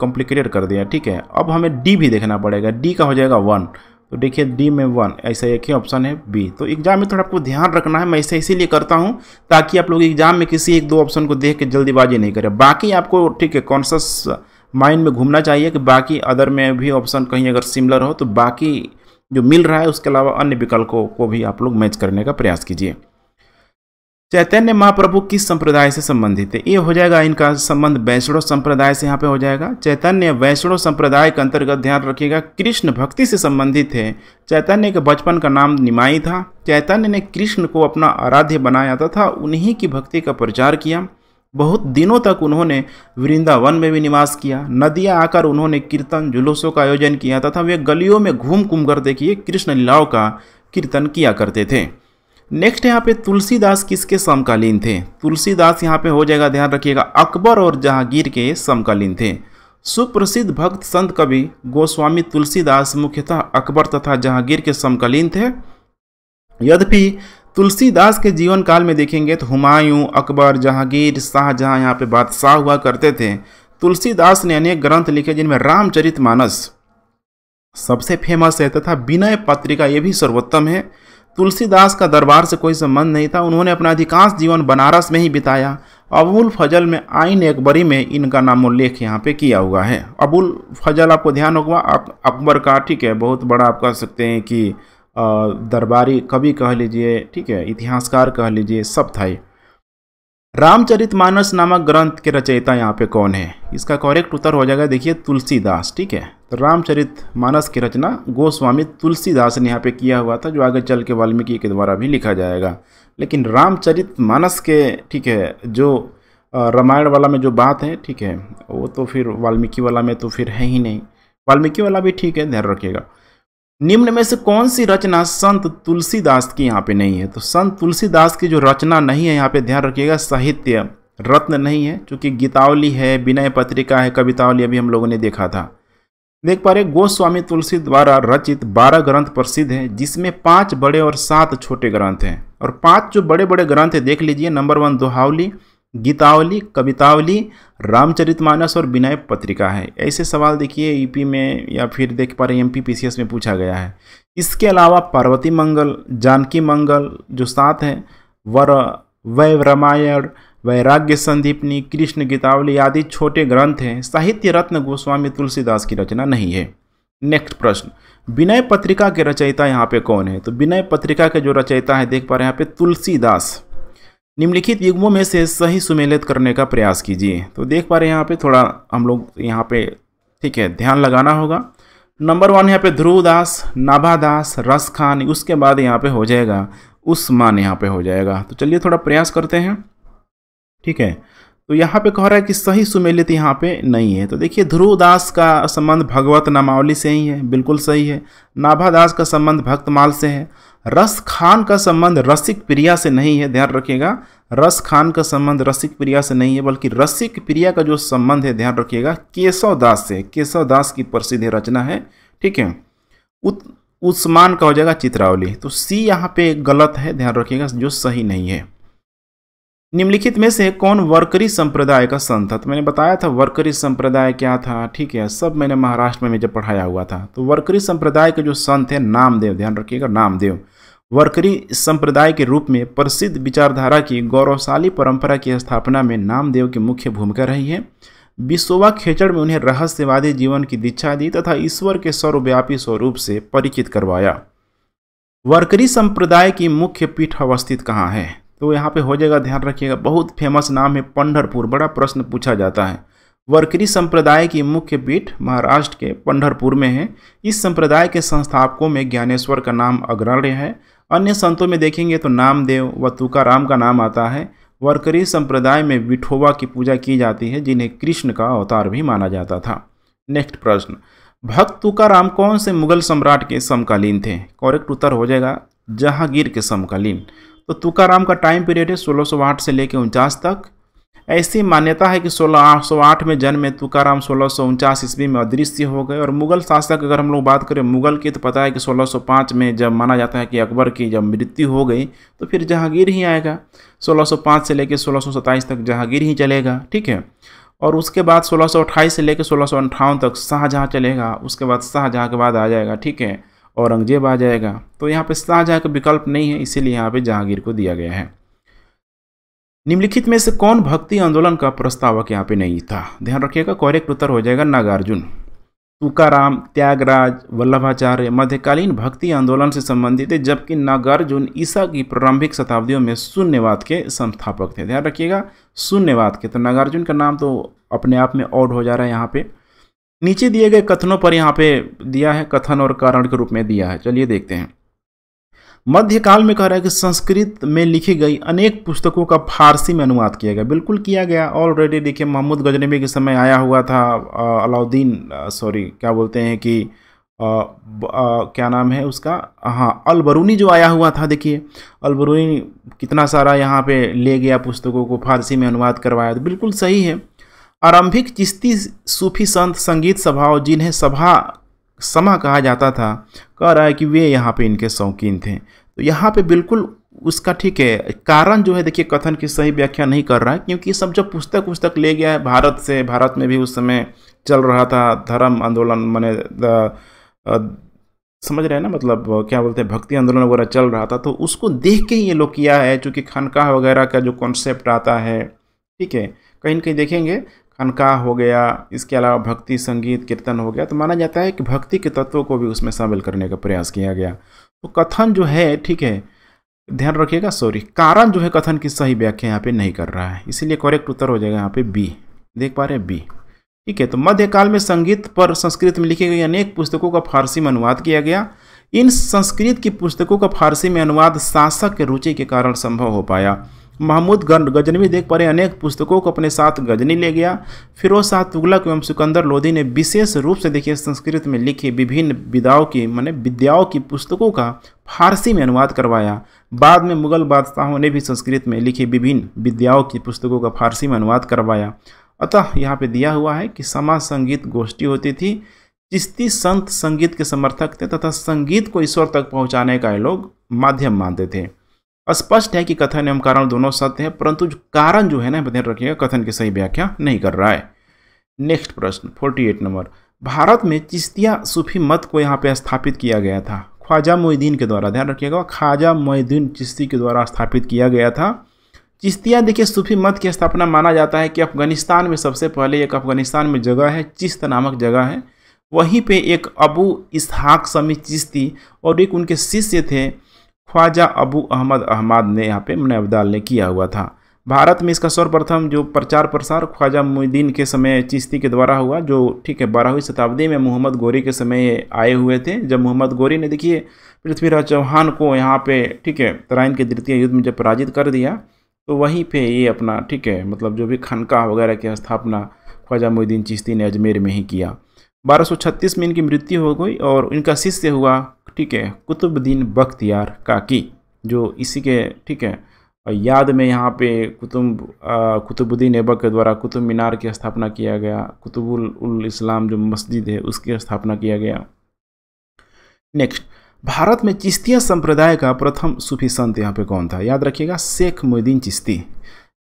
कॉम्प्लिकेटेड कर दिया ठीक है अब हमें डी भी देखना पड़ेगा डी का हो जाएगा वन तो देखिए डी में वन ऐसा एक ही ऑप्शन है बी तो एग्जाम में थोड़ा आपको ध्यान रखना है मैं ऐसे इसीलिए करता हूँ ताकि आप लोग एग्जाम में किसी एक दो ऑप्शन को देख के जल्दीबाजी नहीं करें बाकी आपको ठीक है कॉन्शस माइंड में घूमना चाहिए कि बाकी अदर में भी ऑप्शन कहीं अगर सिमिलर हो तो बाकी जो मिल रहा है उसके अलावा अन्य विकल्पों को, को भी आप लोग मैच करने का प्रयास कीजिए चैतन्य महाप्रभु किस संप्रदाय से संबंधित है ये हो जाएगा इनका संबंध वैष्णव संप्रदाय से यहाँ पे हो जाएगा चैतन्य वैष्णव संप्रदाय के अंतर्गत ध्यान रखिएगा कृष्ण भक्ति से संबंधित है चैतन्य के बचपन का नाम निमाई था चैतन्य ने कृष्ण को अपना आराध्य बनाया था उन्हीं की भक्ति का प्रचार किया बहुत दिनों तक उन्होंने वृंदावन में भी निवास किया नदियाँ आकर उन्होंने कीर्तन जुलूसों का आयोजन किया तथा वे गलियों में घूम घूम कर देखिए कृष्ण लीलाओं का कीर्तन किया करते थे नेक्स्ट यहाँ पे तुलसीदास किसके समकालीन थे तुलसीदास यहाँ पे हो जाएगा ध्यान रखिएगा अकबर और जहांगीर के समकालीन थे सुप्रसिद्ध भक्त संत कवि गोस्वामी तुलसीदास मुख्यतः अकबर तथा जहांगीर के समकालीन थे यद्यपि तुलसीदास के जीवन काल में देखेंगे तो हुमायूं अकबर जहांगीर शाहजहां यहाँ पे बादशाह हुआ करते थे तुलसीदास ने अनेक ग्रंथ लिखे जिनमें रामचरितमानस सबसे फेमस है तथा विनय पत्रिका ये भी सर्वोत्तम है तुलसीदास का दरबार से कोई संबंध नहीं था उन्होंने अपना अधिकांश जीवन बनारस में ही बिताया अबुल फजल में आइन अकबरी में इनका नामोल्लेख यहाँ पे किया हुआ है अबुल फजल आपको ध्यान होगा आप अकबर का ठीक है बहुत बड़ा आप कह सकते हैं कि दरबारी कवि कह लीजिए ठीक है इतिहासकार कह लीजिए सब था ये रामचरित मानस नामक ग्रंथ के रचयिता यहाँ पे कौन है इसका करेक्ट उत्तर हो जाएगा देखिए तुलसीदास ठीक है रामचरित मानस की रचना गोस्वामी तुलसीदास ने यहाँ पे किया हुआ था जो आगे चल के वाल्मीकि के द्वारा भी लिखा जाएगा लेकिन रामचरित मानस के ठीक है जो रामायण वाला में जो बात है ठीक है वो तो फिर वाल्मीकि वाला में तो फिर है ही नहीं वाल्मीकि वाला भी ठीक है ध्यान रखिएगा निम्न में से कौन सी रचना संत तुलसीदास की यहाँ पे नहीं है तो संत तुलसीदास की जो रचना नहीं है यहाँ पे ध्यान रखिएगा साहित्य रत्न नहीं है क्योंकि गीतावली है विनय पत्रिका है कवितावली अभी हम लोगों ने देखा था देख पा रहे गोस्वामी तुलसी द्वारा रचित बारह ग्रंथ प्रसिद्ध हैं जिसमें पांच बड़े और सात छोटे ग्रंथ हैं और पांच जो बड़े बड़े ग्रंथ हैं देख लीजिए नंबर वन दोहावली गीतावली कवितावली रामचरितमानस और विनय पत्रिका है ऐसे सवाल देखिए यूपी में या फिर देख पा रहे एम पी में पूछा गया है इसके अलावा पार्वती मंगल जानकी मंगल जो सात हैं वर वैव रामायण वैराग्य संदीपनी कृष्ण गीतावली आदि छोटे ग्रंथ हैं साहित्य रत्न गोस्वामी तुलसीदास की रचना नहीं है नेक्स्ट प्रश्न विनय पत्रिका के रचयिता यहाँ पे कौन है तो विनय पत्रिका के जो रचयिता है देख पा रहे हैं यहाँ पे तुलसीदास निम्नलिखित युग्मों में से सही सुमेलित करने का प्रयास कीजिए तो देख पा रहे हैं यहाँ पे थोड़ा हम लोग यहाँ पे ठीक है ध्यान लगाना होगा नंबर वन यहाँ पे ध्रुवदास नाभादास रस खान उसके बाद यहाँ पे हो जाएगा उस्मान यहाँ पे हो जाएगा तो चलिए थोड़ा प्रयास करते हैं ठीक है तो यहाँ पे कह रहा है कि सही सुमेलित यहाँ पे नहीं है तो देखिए ध्रुवदास का संबंध भगवत नामावली से ही है बिल्कुल सही है नाभादास का संबंध भक्तमाल से है रस खान का संबंध रसिक प्रिया से नहीं है ध्यान रखिएगा रस खान का संबंध रसिक प्रिया से नहीं है बल्कि रसिक प्रिया का जो संबंध है ध्यान रखिएगा केशव दास से केशव दास की प्रसिद्ध रचना है ठीक है उत्मान उस्मान का हो जाएगा चित्रावली तो सी यहाँ पे गलत है ध्यान रखिएगा जो सही नहीं है निम्नलिखित में से कौन वर्करी संप्रदाय का संत था तो मैंने बताया था वर्करी संप्रदाय क्या था ठीक है सब मैंने महाराष्ट्र में जब पढ़ाया हुआ था तो वर्करी संप्रदाय के जो संत है नामदेव ध्यान रखिएगा नामदेव वर्करी संप्रदाय के रूप में प्रसिद्ध विचारधारा की गौरवशाली परंपरा की स्थापना में नामदेव की मुख्य भूमिका रही है विश्ववा खेचड़ में उन्हें रहस्यवादी जीवन की दीक्षा दी तथा ईश्वर के सर्वव्यापी स्वरूप से परिचित करवाया वर्करी संप्रदाय की मुख्य पीठ अवस्थित कहाँ है तो यहाँ पे हो जाएगा ध्यान रखिएगा बहुत फेमस नाम है पंडरपुर बड़ा प्रश्न पूछा जाता है वर्करी संप्रदाय की मुख्य पीठ महाराष्ट्र के पंडरपुर में है इस संप्रदाय के संस्थापकों में ज्ञानेश्वर का नाम अग्रण्य है अन्य संतों में देखेंगे तो नामदेव व तुकाराम का नाम आता है वर्करी संप्रदाय में विठोबा की पूजा की जाती है जिन्हें कृष्ण का अवतार भी माना जाता था नेक्स्ट प्रश्न भक्त तुकाराम कौन से मुगल सम्राट के समकालीन थे करेक्ट उत्तर हो जाएगा जहांगीर के समकालीन तो तुकाराम का टाइम पीरियड है सोलह से लेकर उनचास तक ऐसी मान्यता है कि सोलह में जन्मे तुकाराम सोलह ईस्वी में अदृश्य हो गए और मुगल शासक अगर हम लोग बात करें मुगल की तो पता है कि 1605 में जब माना जाता है कि अकबर की जब मृत्यु हो गई तो फिर जहांगीर ही आएगा 1605 से लेकर सोलह तक जहांगीर ही चलेगा ठीक है और उसके बाद सोलह से लेकर सोलह तक शाहजहाँ चलेगा उसके बाद शाहजहाँ के बाद आ जाएगा ठीक है औरंगजेब आ जाएगा तो यहाँ पर शाहजहाँ का विकल्प नहीं है इसीलिए यहाँ पर जहांगीर को दिया गया है निम्नलिखित में से कौन भक्ति आंदोलन का प्रस्तावक यहाँ पे नहीं था ध्यान रखिएगा कौरेक्ट उत्तर हो जाएगा नागार्जुन तुकाराम त्यागराज वल्लभाचार्य मध्यकालीन भक्ति आंदोलन से संबंधित है जबकि नागार्जुन ईसा की प्रारंभिक शताब्दियों में शून्यवाद के संस्थापक थे ध्यान रखिएगा शून्यवाद के तो नागार्जुन का नाम तो अपने आप में ऑड हो जा रहा है यहाँ पर नीचे दिए गए कथनों पर यहाँ पे दिया है कथन और कारण के रूप में दिया है चलिए देखते हैं मध्यकाल में कह रहा है कि संस्कृत में लिखी गई अनेक पुस्तकों का फारसी में अनुवाद किया गया बिल्कुल किया गया ऑलरेडी देखिए मोहम्मद गजनबी के समय आया हुआ था अलाउद्दीन सॉरी क्या बोलते हैं कि आ, आ, क्या नाम है उसका हाँ अलबरूनी जो आया हुआ था देखिए अलबरूनी कितना सारा यहाँ पे ले गया पुस्तकों को फारसी में अनुवाद करवाया तो बिल्कुल सही है आरंभिक चिश्ती सूफी संत संगीत सभाओं जिन्हें सभा समा कहा जाता था कह रहा है कि वे यहाँ पे इनके शौकीन थे तो यहाँ पे बिल्कुल उसका ठीक है कारण जो है देखिए कथन की सही व्याख्या नहीं कर रहा है क्योंकि सब जब पुस्तक पुस्तक ले गया है भारत से भारत में भी उस समय चल रहा था धर्म आंदोलन मैंने समझ रहे हैं ना मतलब क्या बोलते हैं भक्ति आंदोलन वगैरह चल रहा था तो उसको देख के ही ये लोग किया है चूँकि खनका वगैरह का जो कॉन्सेप्ट आता है ठीक है कहीं ना कहीं देखेंगे खनका हो गया इसके अलावा भक्ति संगीत कीर्तन हो गया तो माना जाता है कि भक्ति के तत्वों को भी उसमें शामिल करने का प्रयास किया गया तो कथन जो है ठीक है ध्यान रखिएगा सॉरी कारण जो है कथन की सही व्याख्या यहाँ पे नहीं कर रहा है इसीलिए करेक्ट उत्तर हो जाएगा यहाँ पे बी देख पा रहे हैं बी ठीक है तो मध्यकाल में संगीत पर संस्कृत में लिखी गई अनेक पुस्तकों का फारसी में अनुवाद किया गया इन संस्कृत की पुस्तकों का फारसी में अनुवाद शासक के रुचि के कारण संभव हो पाया महमूद गजनवी देख पड़े अनेक पुस्तकों को अपने साथ गजनी ले गया फिरोज शाह तुगलक एवं सिकंदर लोधी ने विशेष रूप से देखिए संस्कृत में लिखी विभिन्न विधाओं की मैंने विद्याओं की पुस्तकों का फारसी में अनुवाद करवाया बाद में मुगल बादशाहों ने भी संस्कृत में लिखी विभिन्न विद्याओं की पुस्तकों का फारसी में अनुवाद करवाया अतः यहाँ पे दिया हुआ है कि समाज संगीत गोष्ठी होती थी चिश्ती संत संगीत के समर्थक थे तथा संगीत को ईश्वर तक पहुँचाने का ये लोग माध्यम मानते थे स्पष्ट है कि कथन एवं कारण दोनों सत्य है परंतु जो कारण जो है ना ध्यान रखिएगा कथन की सही व्याख्या नहीं कर रहा है नेक्स्ट प्रश्न 48 नंबर भारत में चिश्तिया सूफी मत को यहाँ पे स्थापित किया गया था ख्वाजा मोईदीन के द्वारा ध्यान रखिएगा ख्वाजा मोहद्दीन चिश्ती के द्वारा स्थापित किया गया था चिश्तिया देखिए सूफी मत की स्थापना माना जाता है कि अफगानिस्तान में सबसे पहले एक अफगानिस्तान में जगह है चिश्त नामक जगह है वहीं पर एक अबू इसहाक समी चिश्ती और एक उनके शिष्य थे ख्वाजा अबू अहमद अहमद ने यहाँ पे मन अब्दाल ने किया हुआ था भारत में इसका सर्वप्रथम जो प्रचार प्रसार ख्वाजा मुद्दीन के समय चिश्ती के द्वारा हुआ जो ठीक है बारहवीं शताब्दी में मोहम्मद गोरी के समय आए हुए थे जब मोहम्मद गोरी ने देखिए पृथ्वीराज चौहान को यहाँ पे ठीक है तराइन के द्वितीय युद्ध में जब पराजित कर दिया तो वहीं पे ये अपना ठीक है मतलब जो भी खनका वगैरह की स्थापना ख्वाजा मोहद्दीन चिश्ती ने अजमेर में ही किया बारह में इनकी मृत्यु हो गई और इनका शिष्य हुआ ठीक है कुतुबुद्दीन बख्तियार काकी जो इसी के ठीक है और याद में यहाँ पे कुतुब कुतुबुद्दीन ऐबक के द्वारा कुतुब मीनार की स्थापना किया गया कुतुबुल उल इस्लाम जो मस्जिद है उसकी स्थापना किया गया नेक्स्ट भारत में चिश्तिया संप्रदाय का प्रथम सूफी संत यहाँ पे कौन था याद रखिएगा शेख मोहद्दीन चिश्ती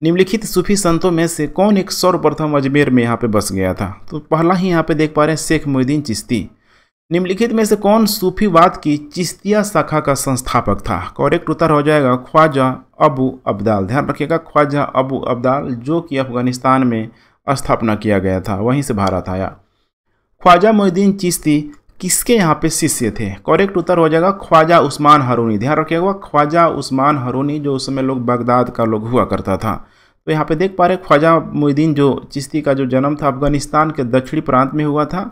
निम्नलिखित सूफी संतों में से कौन एक सर्वप्रथम अजमेर में यहाँ पे बस गया था तो पहला ही यहाँ पे देख पा रहे हैं शेख मोहद्दीन चिश्ती निम्नलिखित में से कौन सूफीवाद की चिश्तिया शाखा का संस्थापक था करेक्ट उत्तर हो जाएगा ख्वाजा अबू अब्दाल ध्यान रखिएगा ख्वाजा अबू अब्दाल जो कि अफगानिस्तान में स्थापना किया गया था वहीं से भारत आया ख्वाजा मोहद्दीन चिश्ती किसके यहाँ पे शिष्य थे करेक्ट उत्तर हो जाएगा ख्वाजा उस्मान हरूनी ध्यान रखिएगा ख्वाजा उस्मान हरूनी जो उस समय लोग बगदाद का लोग हुआ करता था तो यहाँ पे देख पा रहे ख्वाजा मोहद्दीन जो चिश्ती का जो जन्म था अफगानिस्तान के दक्षिणी प्रांत में हुआ था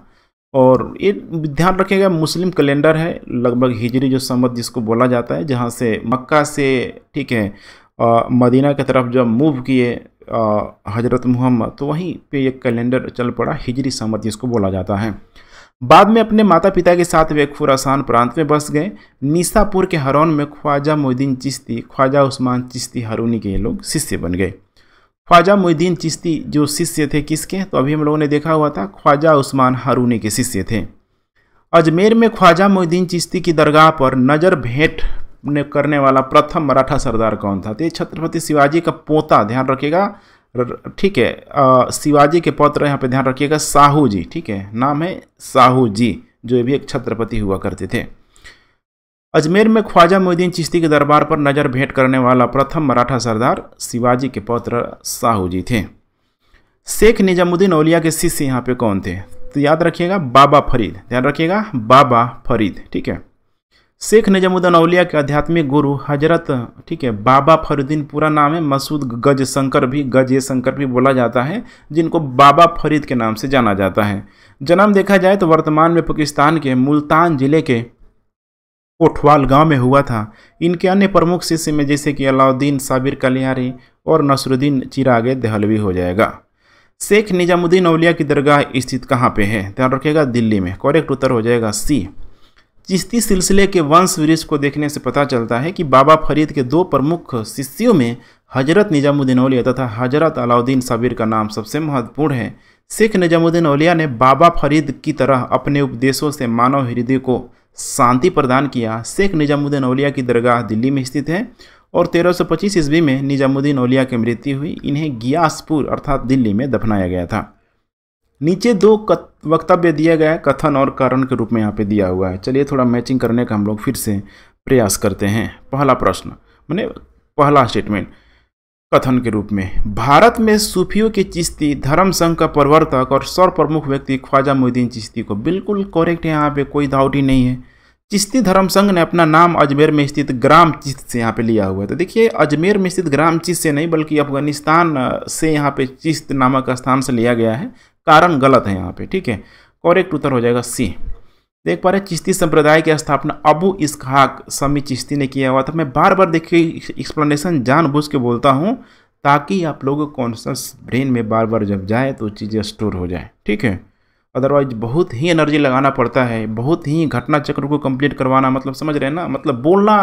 और ये ध्यान रखिएगा मुस्लिम कैलेंडर है लगभग हिजरी जो समत जिसको बोला जाता है जहाँ से मक्का से ठीक है आ, मदीना की तरफ जब मूव किए हज़रत मोहम्मद तो वहीं पे एक कैलेंडर चल पड़ा हिजरी समत जिसको बोला जाता है बाद में अपने माता पिता के साथ वे खुरासान प्रांत में बस गए निसापुर के हरौन में ख्वाजा मोहद्दीन चिश्ती ख्वाजा उस्मान चिश्ती हरूनी के लोग शिष्य बन गए ख्वाजा मुहिद्दीन चिश्ती जो शिष्य थे किसके तो अभी हम लोगों ने देखा हुआ था ख्वाजा उस्मान हारूनी के शिष्य थे अजमेर में ख्वाजा मुहिद्दीन चिश्ती की दरगाह पर नज़र भेंट ने करने वाला प्रथम मराठा सरदार कौन था तो ये छत्रपति शिवाजी का पोता ध्यान रखिएगा ठीक है शिवाजी के पौत्र यहाँ पे ध्यान रखिएगा साहू जी ठीक है नाम है साहू जी जो भी एक छत्रपति हुआ करते थे अजमेर में ख्वाजा मोहद्दीन चिश्ती के दरबार पर नज़र भेंट करने वाला प्रथम मराठा सरदार शिवाजी के पौत्र साहू जी थे शेख निजामुद्दीन औलिया के शिष्य यहाँ पे कौन थे तो याद रखिएगा बाबा फरीद ध्यान रखिएगा बाबा फरीद ठीक है शेख निजामुद्दीन औलिया के आध्यात्मिक गुरु हजरत ठीक है बाबा फरीदीन पूरा नाम है मसूद गज शंकर भी गज शंकर भी बोला जाता है जिनको बाबा फरीद के नाम से जाना जाता है जन्म देखा जाए तो वर्तमान में पाकिस्तान के मुल्तान ज़िले के कोठवाल गांव में हुआ था इनके अन्य प्रमुख शिष्य में जैसे कि अलाउद्दीन साबिर कलियारी और नसरुद्दीन चिरागे दहलवी हो जाएगा शेख निजामुद्दीन अवलिया की दरगाह स्थित कहाँ पे है ध्यान रखिएगा दिल्ली में करेक्ट उत्तर हो जाएगा सी चिश्ती सिलसिले के वंश वृक्ष को देखने से पता चलता है कि बाबा फरीद के दो प्रमुख शिष्यों में हजरत निजामुद्दीन अलिया तथा हजरत अलाउद्दीन साबिर का नाम सबसे महत्वपूर्ण है शेख निजामुद्दीन अलिया ने बाबा फरीद की तरह अपने उपदेशों से मानव हृदय को शांति प्रदान किया शेख निजामुद्दीन अलिया की दरगाह दिल्ली में स्थित है और 1325 ईस्वी में निजामुद्दीन अलिया की मृत्यु हुई इन्हें गियासपुर अर्थात दिल्ली में दफनाया गया था नीचे दो वक्तव्य दिया गया है कथन और कारण के रूप में यहाँ पे दिया हुआ है चलिए थोड़ा मैचिंग करने का हम लोग फिर से प्रयास करते हैं पहला प्रश्न मैंने पहला स्टेटमेंट कथन के रूप में भारत में सूफियों की चिश्ती धर्म संघ का प्रवर्तक और सर्व प्रमुख व्यक्ति ख्वाजा मुहिद्दीन चिश्ती को बिल्कुल करेक्ट है यहाँ पे कोई डाउट ही नहीं है चिश्ती धर्म संघ ने अपना नाम अजमेर में स्थित ग्राम चिश्त से यहाँ पे लिया हुआ है तो देखिए अजमेर में स्थित ग्राम चिश्त से नहीं बल्कि अफगानिस्तान से यहाँ पे चिश्त नामक स्थान से लिया गया है कारण गलत है यहाँ पे ठीक है करेक्ट उत्तर हो जाएगा सी देख पा रहे चिश्ती संप्रदाय की स्थापना अबू इसहाक समी चिश्ती ने किया हुआ था मैं बार बार देखिए एक्सप्लेनेशन जानबूझ के बोलता हूँ ताकि आप लोगों को कॉन्शस ब्रेन में बार बार जब जाए तो चीज़ें स्टोर हो जाए ठीक है अदरवाइज बहुत ही एनर्जी लगाना पड़ता है बहुत ही घटना चक्र को कंप्लीट करवाना मतलब समझ रहे हैं ना मतलब बोलना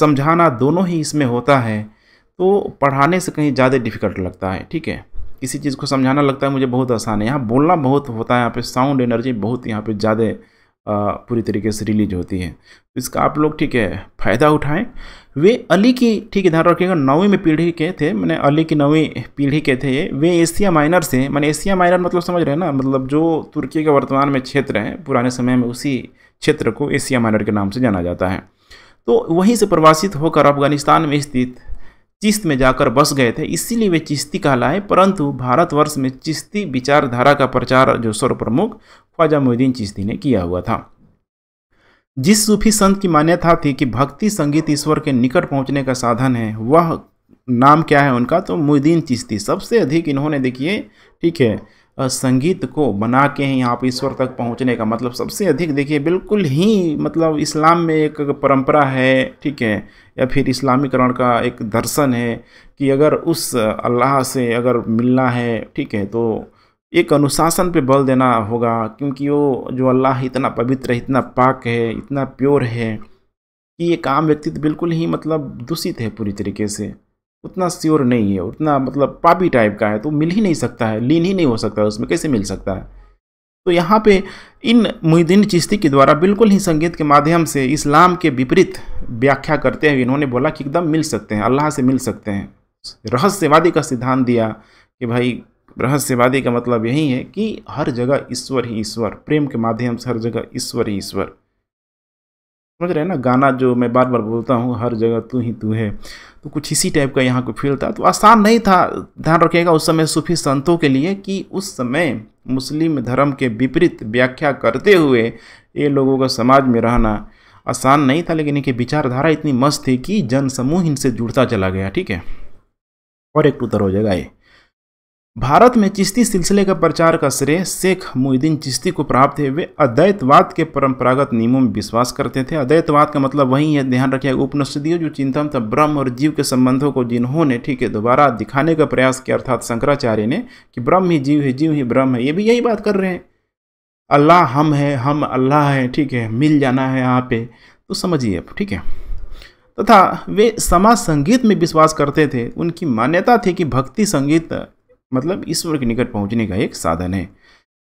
समझाना दोनों ही इसमें होता है तो पढ़ाने से कहीं ज़्यादा डिफिकल्ट लगता है ठीक है किसी चीज़ को समझाना लगता है मुझे बहुत आसान है यहाँ बोलना बहुत होता है यहाँ पे साउंड एनर्जी बहुत यहाँ पे ज़्यादा पूरी तरीके से रिलीज होती है तो इसका आप लोग ठीक है फ़ायदा उठाएं वे अली की ठीक है ध्यान रखिएगा नौवीं में पीढ़ी के थे मैंने अली की नौवीं पीढ़ी के थे ये वे एशिया माइनर से मैंने एशिया माइनर मतलब समझ रहे हैं ना मतलब जो तुर्की के वर्तमान में क्षेत्र है पुराने समय में उसी क्षेत्र को एशिया माइनर के नाम से जाना जाता है तो वहीं से प्रवासित होकर अफगानिस्तान में स्थित चिश्त में जाकर बस गए थे इसीलिए वे चिश्ती कहलाए परंतु भारतवर्ष में चिश्ती विचारधारा का प्रचार जो सर्वप्रमुख ख्वाजा मोहद्दीन चिश्ती ने किया हुआ था जिस सूफी संत की मान्यता थी कि भक्ति संगीत ईश्वर के निकट पहुंचने का साधन है वह नाम क्या है उनका तो मुद्दीन चिश्ती सबसे अधिक इन्होंने देखिए ठीक है संगीत को बना के ही यहाँ पर ईश्वर तक पहुँचने का मतलब सबसे अधिक देखिए बिल्कुल ही मतलब इस्लाम में एक परंपरा है ठीक है या फिर इस्लामीकरण का एक दर्शन है कि अगर उस अल्लाह से अगर मिलना है ठीक है तो एक अनुशासन पे बल देना होगा क्योंकि वो जो अल्लाह इतना पवित्र है इतना पाक है इतना प्योर है कि एक आम व्यक्ति बिल्कुल ही मतलब दूषित है पूरी तरीके से उतना श्योर नहीं है उतना मतलब पापी टाइप का है तो मिल ही नहीं सकता है लीन ही नहीं हो सकता उसमें कैसे मिल सकता है तो यहाँ पे इन मुहिद्दीन चिश्ती के द्वारा बिल्कुल ही संगीत के माध्यम से इस्लाम के विपरीत व्याख्या करते हुए इन्होंने बोला कि एकदम मिल सकते हैं अल्लाह से मिल सकते हैं रहस्यवादी का सिद्धांत दिया कि भाई रहस्यवादी का मतलब यही है कि हर जगह ईश्वर ही ईश्वर प्रेम के माध्यम से हर जगह ईश्वर ही ईश्वर समझ रहे हैं ना गाना जो मैं बार बार बोलता हूँ हर जगह तू ही तू है तो कुछ इसी टाइप का यहाँ को फील था तो आसान नहीं था ध्यान रखिएगा उस समय सूफी संतों के लिए कि उस समय मुस्लिम धर्म के विपरीत व्याख्या करते हुए ये लोगों का समाज में रहना आसान नहीं था लेकिन इनकी विचारधारा इतनी मस्त थी कि जनसमूह इनसे जुड़ता चला गया ठीक है और एक उत्तर हो जाएगा ये भारत में चिश्ती सिलसिले का प्रचार का श्रेय शेख मुहिद्दीन चिश्ती को प्राप्त है वे अद्वैतवाद के परंपरागत नियमों में विश्वास करते थे अद्वैतवाद का मतलब वही है ध्यान रखिए उपनिषदियों जो चिंतन था ब्रह्म और जीव के संबंधों को जिन्होंने ठीक है दोबारा दिखाने का प्रयास किया अर्थात शंकराचार्य ने कि ब्रह्म ही जीव है जीव ही ब्रह्म है ये भी यही बात कर रहे हैं अल्लाह हम है हम अल्लाह है ठीक है मिल जाना है यहाँ पे तो समझिए ठीक है तथा वे समाज संगीत में विश्वास करते थे उनकी मान्यता थी कि भक्ति संगीत मतलब ईश्वर के निकट पहुंचने का एक साधन है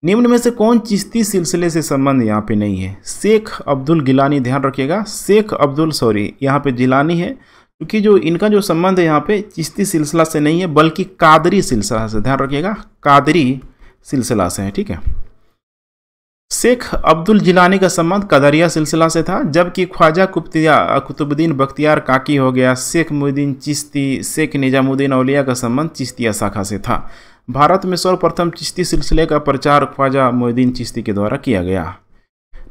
निम्न में से कौन चिश्ती सिलसिले से संबंध यहाँ पे नहीं है शेख अब्दुल गिलानी ध्यान रखिएगा शेख अब्दुल सॉरी यहाँ पे जिलानी है क्योंकि जो इनका जो संबंध है यहाँ पे चिश्ती सिलसिला से नहीं है बल्कि कादरी सिलसिला से ध्यान रखिएगा कादरी सिलसिला से है ठीक है शेख अब्दुल जिलानी का संबंध कदरिया सिलसिला से था जबकि ख्वाजा कुप्तिया कुतुबुद्दीन बख्तियार काकी हो गया शेख मुद्दीन चिश्ती शेख निजामुद्दीन अलिया का संबंध चिश्तिया शाखा से था भारत में सर्वप्रथम चिश्ती सिलसिले का प्रचार ख्वाजा मोहद्दीन चिश्ती के द्वारा किया गया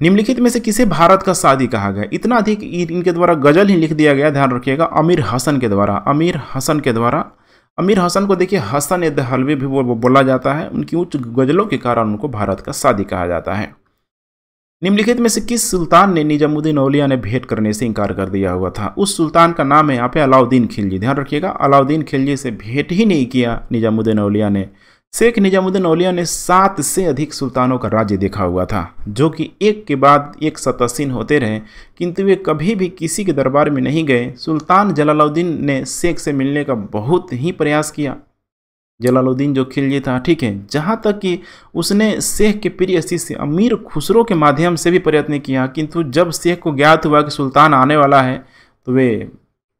निम्नलिखित में से किसे भारत का शादी कहा गया इतना अधिक इनके द्वारा गजल ही लिख दिया गया ध्यान रखिएगा अमीर हसन के द्वारा अमीर हसन के द्वारा अमीर हसन को देखिए हसन ए हलवे भी वो बोला जाता है उनकी उच्च गज़लों के कारण उनको भारत का शादी कहा जाता है निम्नलिखित में से किस सुल्तान ने निजामुद्दीन औलिया ने भेंट करने से इनकार कर दिया हुआ था उस सुल्तान का नाम है यहाँ पे अलाउद्दीन खिलजी ध्यान रखिएगा अलाउद्दीन खिलजी से भेंट ही नहीं किया निजामुद्दीन औलिया ने शेख निजामुद्दीन औलिया ने सात से अधिक सुल्तानों का राज्य देखा हुआ था जो कि एक के बाद एक सतसीन होते रहे किंतु वे कभी भी किसी के दरबार में नहीं गए सुल्तान जलालुद्दीन ने शेख से मिलने का बहुत ही प्रयास किया जलालुद्दीन जो खिलजी था ठीक है जहाँ तक कि उसने शेख के प्रिय शिष्य अमीर खुसरो के माध्यम से भी प्रयत्न किया किंतु जब शेख को ज्ञात हुआ कि सुल्तान आने वाला है तो वे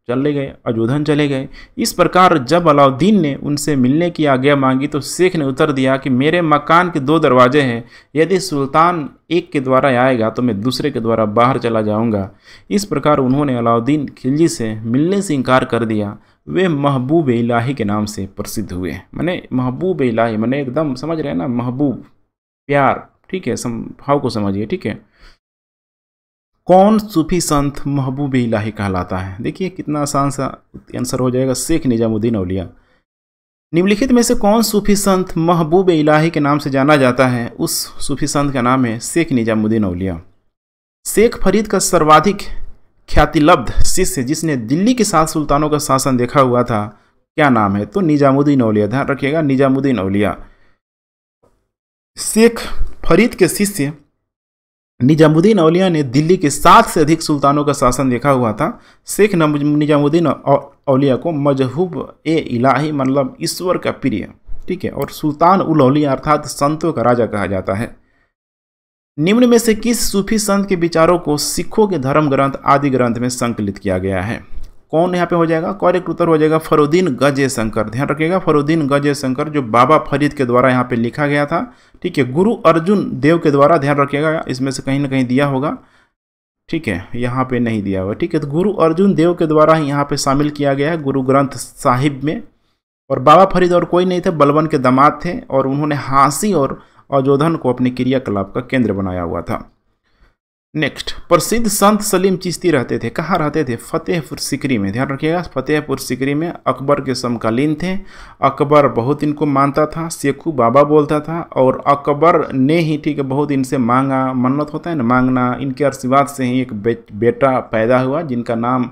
चले गए अयोधन चले गए इस प्रकार जब अलाउद्दीन ने उनसे मिलने की आज्ञा मांगी तो शेख ने उत्तर दिया कि मेरे मकान के दो दरवाजे हैं यदि सुल्तान एक के द्वारा आएगा तो मैं दूसरे के द्वारा बाहर चला जाऊंगा इस प्रकार उन्होंने अलाउद्दीन खिलजी से मिलने से इनकार कर दिया वे महबूब इलाही के नाम से प्रसिद्ध हुए मैंने महबूब इलाही मैंने एकदम समझ रहे हैं ना महबूब प्यार ठीक है भाव को समझिए ठीक है कौन सूफी संत महबूब इलाही कहलाता है देखिए कितना आसान सा आंसर हो जाएगा शेख निजामुद्दीन अलिया निम्नलिखित में से कौन सूफी संत महबूब इलाही के नाम से जाना जाता है उस सूफी संत का नाम है शेख निजामुद्दीन अलिया शेख फरीद का सर्वाधिक ख्यातिलब्ध शिष्य जिसने दिल्ली के सात सुल्तानों का शासन देखा हुआ था क्या नाम है तो निजामुद्दीन अलिया ध्यान रखिएगा निजामुद्दीन अलिया शेख फरीद के शिष्य निजामुद्दीन अलिया ने दिल्ली के सात से अधिक सुल्तानों का शासन देखा हुआ था शेख निजामुद्दीन अलिया को मजहूब ए इलाही मतलब ईश्वर का प्रिय ठीक है और सुल्तान उल अलिया अर्थात संतों का राजा कहा जाता है निम्न में से किस सूफी संत के विचारों को सिखों के धर्म ग्रंथ आदि ग्रंथ में संकलित किया गया है कौन यहाँ पे हो जाएगा करेक्ट उत्तर हो जाएगा फरुद्दीन गजय शंकर ध्यान रखिएगा फरुद्दीन गजय शंकर जो बाबा फरीद के द्वारा यहाँ पे लिखा गया था ठीक है गुरु अर्जुन देव के द्वारा ध्यान रखिएगा इसमें से कहीं ना कहीं दिया होगा ठीक है यहाँ पे नहीं दिया हुआ ठीक है तो गुरु अर्जुन देव के द्वारा ही यहाँ पर शामिल किया गया है गुरु ग्रंथ साहिब में और बाबा फरीद और कोई नहीं थे बलवन के दमाद थे और उन्होंने हाँसी और अजोधन को अपने क्रियाकलाप का केंद्र बनाया हुआ था नेक्स्ट प्रसिद्ध संत सलीम चिश्ती रहते थे कहाँ रहते थे फतेहपुर सिकरी में ध्यान रखिएगा फतेहपुर सिकरी में अकबर के समकालीन थे अकबर बहुत इनको मानता था सेखू बाबा बोलता था और अकबर ने ही ठीक है बहुत इनसे मांगा मन्नत होता है ना मांगना इनके आशीर्वाद से ही एक बे, बेटा पैदा हुआ जिनका नाम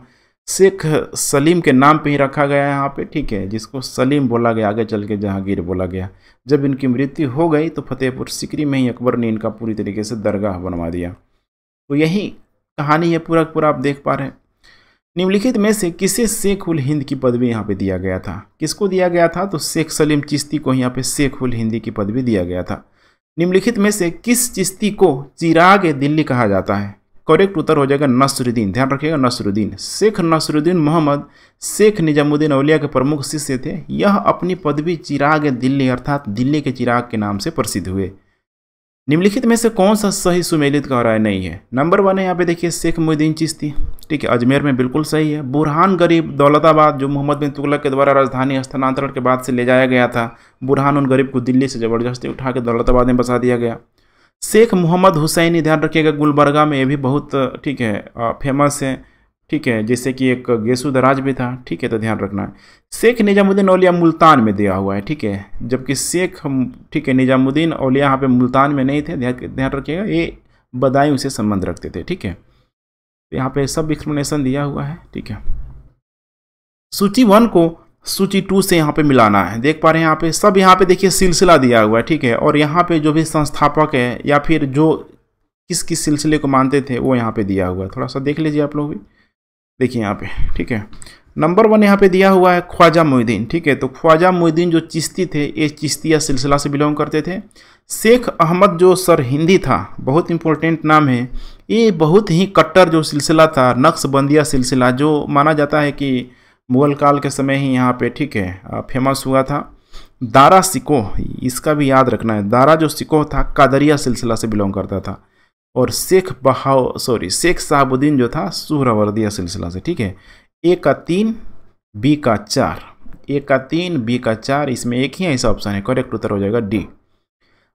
शेख सलीम के नाम पे ही रखा गया है यहाँ पे ठीक है जिसको सलीम बोला गया आगे चल के जहांगीर बोला गया जब इनकी मृत्यु हो गई तो फतेहपुर सिकरी में ही अकबर ने इनका पूरी तरीके से दरगाह बनवा दिया तो यही कहानी है पूरा पूरा आप देख पा रहे हैं निम्नलिखित में से किसे शेख उल हिंद की पदवी यहाँ पे दिया गया था किसको दिया गया था तो शेख सलीम चिश्ती को यहाँ पे शेख उल हिंदी की पदवी दिया गया था निम्नलिखित में से किस चिश्ती को चिराग दिल्ली कहा जाता है करेक्ट उत्तर हो जाएगा नसरुद्दीन ध्यान रखिएगा नसरुद्दीन शेख नसरुद्दीन मोहम्मद शेख निजामुद्दीन अलिया के प्रमुख शिष्य थे यह अपनी पदवी चिराग दिल्ली अर्थात दिल्ली के चिराग के नाम से प्रसिद्ध हुए निम्नलिखित में से कौन सा सही सुमेलित का राय नहीं है नंबर वन है यहाँ पे देखिए शेख मुहीद्दीन चिश्ती ठीक है अजमेर में बिल्कुल सही है बुरहान गरीब दौलताबाद जो मोहम्मद बिन तुगलक के द्वारा राजधानी स्थानांतरण के बाद से ले जाया गया था बुरहान उन गरीब को दिल्ली से ज़बरदस्ती उठा के दौलताबाद में बसा दिया गया शेख मोहम्मद हुसैनी ध्यान रखिएगा गुलबर्गा में ये भी बहुत ठीक है फेमस है ठीक है जैसे कि एक गेसु दराज भी था ठीक है तो ध्यान रखना है शेख निजामुद्दीन अलिया मुल्तान में दिया हुआ है ठीक है जबकि शेख हम ठीक है निजामुद्दीन अलिया यहाँ पे मुल्तान में नहीं थे ध्यान रखिएगा ये बदायूं से संबंध रखते थे ठीक है तो यहाँ पे सब एक्सप्लेनेशन दिया हुआ है ठीक है सूची वन को सूची टू से यहाँ पे मिलाना है देख पा रहे हैं यहाँ पे सब यहाँ पे देखिए सिलसिला दिया हुआ है ठीक है और यहाँ पे जो भी संस्थापक है या फिर जो किस किस सिलसिले को मानते थे वो यहाँ पे दिया हुआ है थोड़ा सा देख लीजिए आप लोग भी देखिए यहाँ पे ठीक है नंबर वन यहाँ पे दिया हुआ है ख्वाजा मोहिद्दीन ठीक है तो ख्वाजा मोहिद्दीन जो चिश्ती थे ये चिश्तिया सिलसिला से बिलोंग करते थे शेख अहमद जो सर हिंदी था बहुत इंपॉर्टेंट नाम है ये बहुत ही कट्टर जो सिलसिला था नक्शबंदिया सिलसिला जो माना जाता है कि मुगल काल के समय ही यहाँ पे ठीक है फेमस हुआ था दारा सिकोह इसका भी याद रखना है दारा जो सिकोह था कादरिया सिलसिला से बिलोंग करता था और शेख बहाव सॉरी शेख साहबुद्दीन जो था सुहरावर्दिया सिलसिला से ठीक है ए का तीन बी का चार ए का तीन बी का चार इसमें एक ही ऐसा ऑप्शन है करेक्ट उत्तर हो जाएगा डी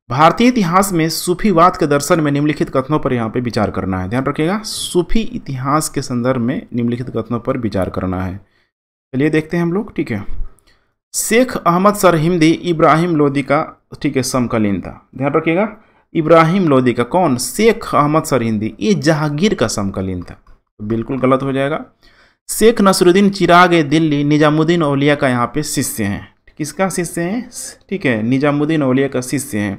भारतीय इतिहास में सूफीवाद के दर्शन में निम्नलिखित कथनों पर यहाँ पे विचार करना है ध्यान रखिएगा सूफी इतिहास के संदर्भ में निम्नलिखित कथनों पर विचार करना है चलिए देखते हैं हम लोग ठीक है शेख अहमद सरहिमदी इब्राहिम लोदी का ठीक है समकालीन था ध्यान रखिएगा इब्राहिम लोदी का कौन शेख अहमद सरहिंदी ये जहांगीर का समकालीन था तो बिल्कुल गलत हो जाएगा शेख नसरुद्दीन चिराग दिल्ली निजामुद्दीन अलिया का यहाँ पे शिष्य हैं किसका शिष्य हैं ठीक है निजामुद्दीन अलिया का शिष्य हैं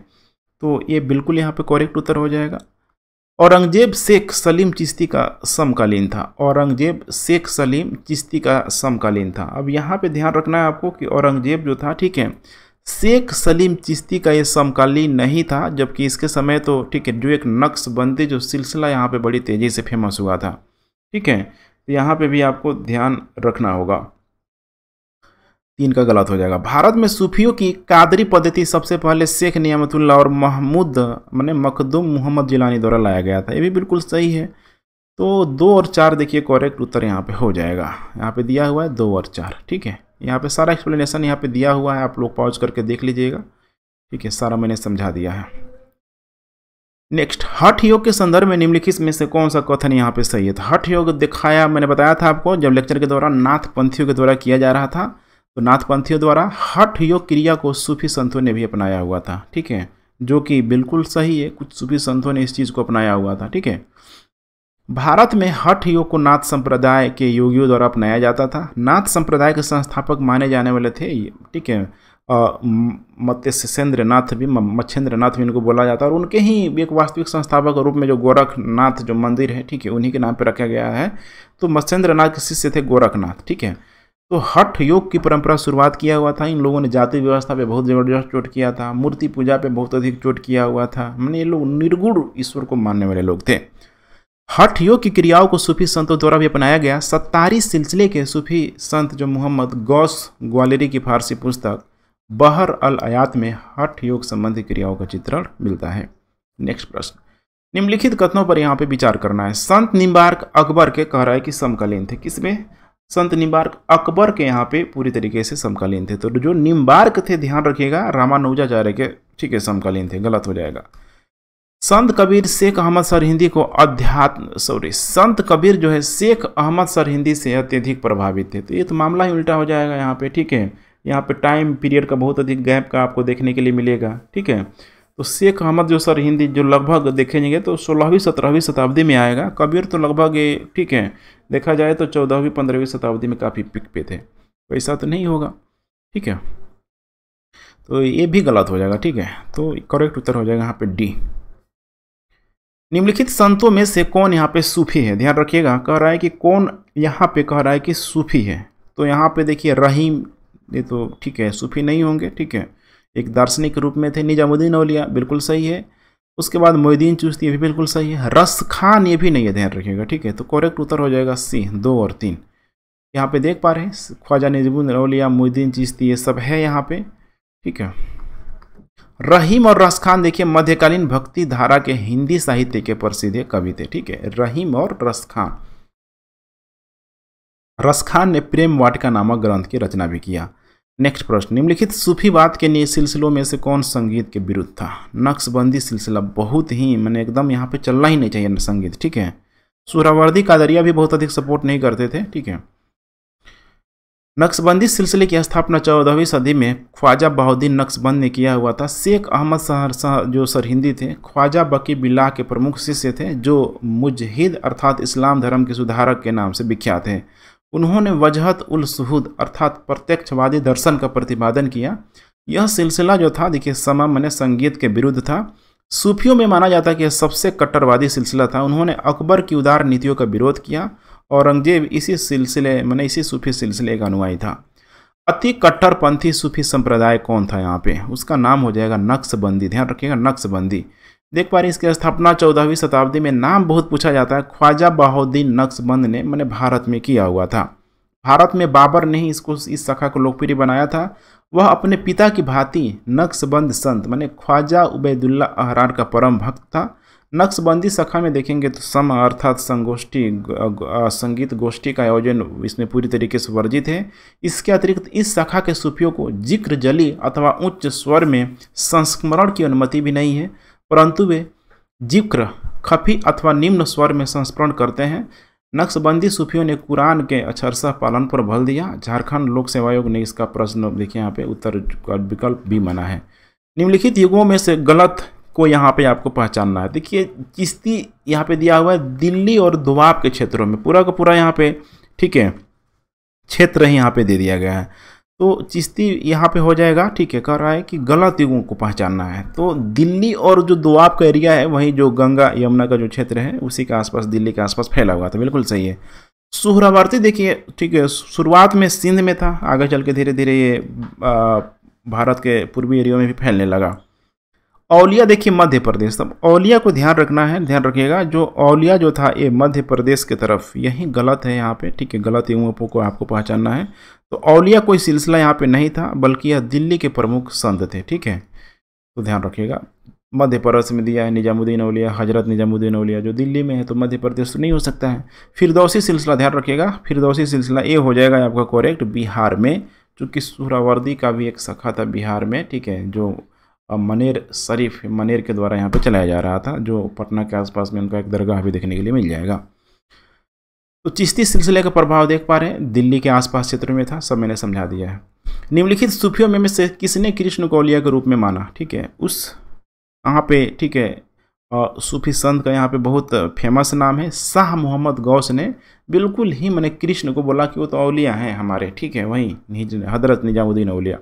तो ये बिल्कुल यहाँ पे करेक्ट उत्तर हो जाएगा औरंगजेब शेख सलीम चिश्ती का समकालीन था औरंगजेब शेख सलीम चिश्ती का समकालीन था अब यहाँ पे ध्यान रखना है आपको कि औरंगजेब जो था ठीक है शेख सलीम चिश्ती का ये समकालीन नहीं था जबकि इसके समय तो ठीक है जो एक नक्श बनते जो सिलसिला यहाँ पे बड़ी तेज़ी से फेमस हुआ था ठीक है तो यहाँ पे भी आपको ध्यान रखना होगा तीन का गलत हो जाएगा भारत में सूफियों की कादरी पद्धति सबसे पहले शेख नियामतुल्ला और महमूद मैंने मखदूम मोहम्मद जिलानी द्वारा लाया गया था ये भी बिल्कुल सही है तो दो और चार देखिए कॉरेक्ट उत्तर यहाँ पे हो जाएगा यहाँ पे दिया हुआ है दो और चार ठीक है यहाँ पे सारा एक्सप्लेनेशन यहाँ पे दिया हुआ है आप लोग पॉज करके देख लीजिएगा ठीक है सारा मैंने समझा दिया है नेक्स्ट हठ योग के संदर्भ में निम्नलिखित में से कौन सा कथन यहाँ पे सही है तो हठ योग दिखाया मैंने बताया था आपको जब लेक्चर के नाथ नाथपंथियों के द्वारा किया जा रहा था तो नाथपंथियों द्वारा हठ योग क्रिया को सूफी संतों ने भी अपनाया हुआ था ठीक है जो कि बिल्कुल सही है कुछ सूफी संतों ने इस चीज़ को अपनाया हुआ था ठीक है भारत में हठ योग को नाथ संप्रदाय के योगियों द्वारा अपनाया जाता था नाथ संप्रदाय के संस्थापक माने जाने वाले थे ठीक है मत्स्येंद्र नाथ भी मच्छेंद्र नाथ भी इनको बोला जाता है और उनके ही एक वास्तविक संस्थापक रूप में जो गोरखनाथ जो मंदिर है ठीक है उन्हीं के नाम पर रखा गया है तो मत्स्येंद्र नाथ के शिष्य थे गोरखनाथ ठीक है तो हठ योग की परंपरा शुरुआत किया हुआ था इन लोगों ने जाति व्यवस्था पर बहुत ज़बरदस्त चोट किया था मूर्ति पूजा पर बहुत अधिक चोट किया हुआ था मैंने ये लोग निर्गुण ईश्वर को मानने वाले लोग थे हठ योग की क्रियाओं को सूफी संतों द्वारा भी अपनाया गया सत्तारी सिलसिले के सूफी संत जो मोहम्मद गौस ग्वालेरी की फारसी पुस्तक बहर अल आयात में हठ योग संबंधी क्रियाओं का चित्रण मिलता है नेक्स्ट प्रश्न निम्नलिखित कथनों पर यहाँ पे विचार करना है संत निम्बार्क अकबर के कह रहा है कि समकालीन थे किसमें संत निम्बार्क अकबर के यहाँ पे पूरी तरीके से समकालीन थे तो जो निम्बार्क थे ध्यान रखिएगा रामानुजाचार्य के ठीक है समकालीन थे गलत हो जाएगा संत कबीर शेख अहमद सर हिंदी को अध्यात्म सॉरी संत कबीर जो है शेख अहमद सर हिंदी से अत्यधिक प्रभावित थे तो ये तो मामला ही उल्टा हो जाएगा यहाँ पे ठीक है यहाँ पे टाइम पीरियड का बहुत अधिक गैप का आपको देखने के लिए मिलेगा ठीक है तो शेख अहमद जो सर हिंदी जो लगभग देखेंगे तो सोलहवीं सत्रहवीं शताब्दी में आएगा कबीर तो लगभग ये ठीक है देखा जाए तो चौदहवीं पंद्रहवीं शताब्दी में काफ़ी पिक पे थे तो ऐसा तो नहीं होगा ठीक है तो ये भी गलत हो जाएगा ठीक है तो करेक्ट उत्तर हो जाएगा यहाँ पे डी निम्नलिखित संतों में से कौन यहाँ पे सूफी है ध्यान रखिएगा कह रहा है कि कौन यहाँ पे कह रहा है कि सूफी है तो यहाँ पे देखिए रहीम ये तो ठीक है सूफी नहीं होंगे ठीक है एक दार्शनिक रूप में थे निजामुद्दीन अलिया बिल्कुल सही है उसके बाद मोहिद्दीन चुस्ती ये भी बिल्कुल सही है रस खान ये भी नहीं है ध्यान रखिएगा ठीक है तो करेक्ट उत्तर हो जाएगा सी दो और तीन यहाँ पे देख पा रहे हैं ख्वाजा नजीबुद्दीन अलिया मोहिद्दीन चिश्ती ये सब है यहाँ पे ठीक है रहीम और रसखान देखिए मध्यकालीन भक्ति धारा के हिंदी साहित्य के प्रसिद्ध कवि थे ठीक है रहीम और रसखान रसखान ने प्रेम वाटिका नामक ग्रंथ की रचना भी किया नेक्स्ट प्रश्न निम्नलिखित सूफीवाद के नए सिलसिलों में से कौन संगीत के विरुद्ध था नक्शबंदी सिलसिला बहुत ही मैंने एकदम यहाँ पे चलना ही नहीं चाहिए संगीत ठीक है सुरावर्दी कादरिया भी बहुत अधिक सपोर्ट नहीं करते थे ठीक है नक्शबंदी सिलसिले की स्थापना चौदहवीं सदी में ख्वाजा बहाउद्दीन नक्शबंद ने किया हुआ था शेख अहमद सहर सह जो सरहिंदी थे ख्वाजा बकी बिल्ला के प्रमुख शिष्य थे जो मुजहिद अर्थात इस्लाम धर्म के सुधारक के नाम से विख्यात हैं उन्होंने वजहत उल सुहूद अर्थात प्रत्यक्षवादी दर्शन का प्रतिपादन किया यह सिलसिला जो था देखिए समा मन संगीत के विरुद्ध था सूफियों में माना जाता है कि यह सबसे कट्टरवादी सिलसिला था उन्होंने अकबर की उदार नीतियों का विरोध किया औरंगजेब इसी सिलसिले मैंने इसी सूफी सिलसिले का अनुयायी था अति कट्टरपंथी सूफी संप्रदाय कौन था यहाँ पे उसका नाम हो जाएगा नक्शबंदी ध्यान रखिएगा नक्शबंदी देख पा रहे इसकी स्थापना चौदहवीं शताब्दी में नाम बहुत पूछा जाता है ख्वाजा बहाउद्दीन नक्शबंद ने मैंने भारत में किया हुआ था भारत में बाबर ने ही इसको इस शाखा को लोकप्रिय बनाया था वह अपने पिता की भांति नक्शबंद संत मैंने ख्वाजा उबैदुल्ला अहरार का परम भक्त था नक्शबंदी शाखा में देखेंगे तो सम अर्थात संगोष्ठी संगीत गोष्ठी का आयोजन इसमें पूरी तरीके से वर्जित है इसके अतिरिक्त इस शाखा के सूफियों को जिक्र जली अथवा उच्च स्वर में संस्मरण की अनुमति भी नहीं है परंतु वे जिक्र खफी अथवा निम्न स्वर में संस्मरण करते हैं नक्शबंदी सूफियों ने कुरान के अक्षरसा पालन पर बल दिया झारखंड लोक सेवा आयोग ने इसका प्रश्न देखिए यहाँ पे उत्तर विकल्प भी मना है निम्नलिखित युगों में से गलत को यहाँ पे आपको पहचानना है देखिए चिश्ती यहाँ पे दिया हुआ है दिल्ली और दुआब के क्षेत्रों में पूरा का पूरा यहाँ पे ठीक है क्षेत्र ही यहाँ पे दे दिया गया है तो चिश्ती यहाँ पे हो जाएगा ठीक है कह रहा है कि गलत युगों को पहचानना है तो दिल्ली और जो दुआब का एरिया है वहीं जो गंगा यमुना का जो क्षेत्र है उसी के आसपास दिल्ली के आसपास फैला हुआ था बिल्कुल सही है सुहरावर्ती देखिए ठीक है शुरुआत में सिंध में था आगे चल के धीरे धीरे ये भारत के पूर्वी एरिया में भी फैलने लगा औलिया देखिए मध्य प्रदेश तब औलिया को ध्यान रखना है ध्यान रखिएगा जो औलिया जो था ये मध्य प्रदेश की तरफ यही गलत है यहाँ पे ठीक है गलत युवकों को आपको पहचानना है तो औलिया कोई सिलसिला यहाँ पे नहीं था बल्कि यह दिल्ली के प्रमुख संत थे ठीक है तो ध्यान रखिएगा मध्य प्रदेश में दिया है निजामुद्दीन अलिया हजरत निजामुद्दीन अलिया जो दिल्ली में है तो मध्य प्रदेश तो नहीं हो सकता है फिर सिलसिला ध्यान रखिएगा फिर सिलसिला ये हो जाएगा आपका कोरेक्ट बिहार में चूँकि सुरावर्दी का भी एक सखा था बिहार में ठीक है जो मनेर शरीफ मनेर के द्वारा यहाँ पे चलाया जा रहा था जो पटना के आसपास में उनका एक दरगाह भी देखने के लिए मिल जाएगा तो चिश्ती सिलसिले का प्रभाव देख पा रहे हैं दिल्ली के आसपास क्षेत्र में था सब मैंने समझा दिया है निम्नलिखित सूफियों में, में से किसने कृष्ण को के रूप में माना ठीक है उस यहाँ पे ठीक है सूफी संत का यहाँ पे बहुत फेमस नाम है शाह मोहम्मद गौस ने बिल्कुल ही मैंने कृष्ण को बोला कि वो तो अलिया हैं हमारे ठीक है वहीं हजरत निजामुद्दीन अलिया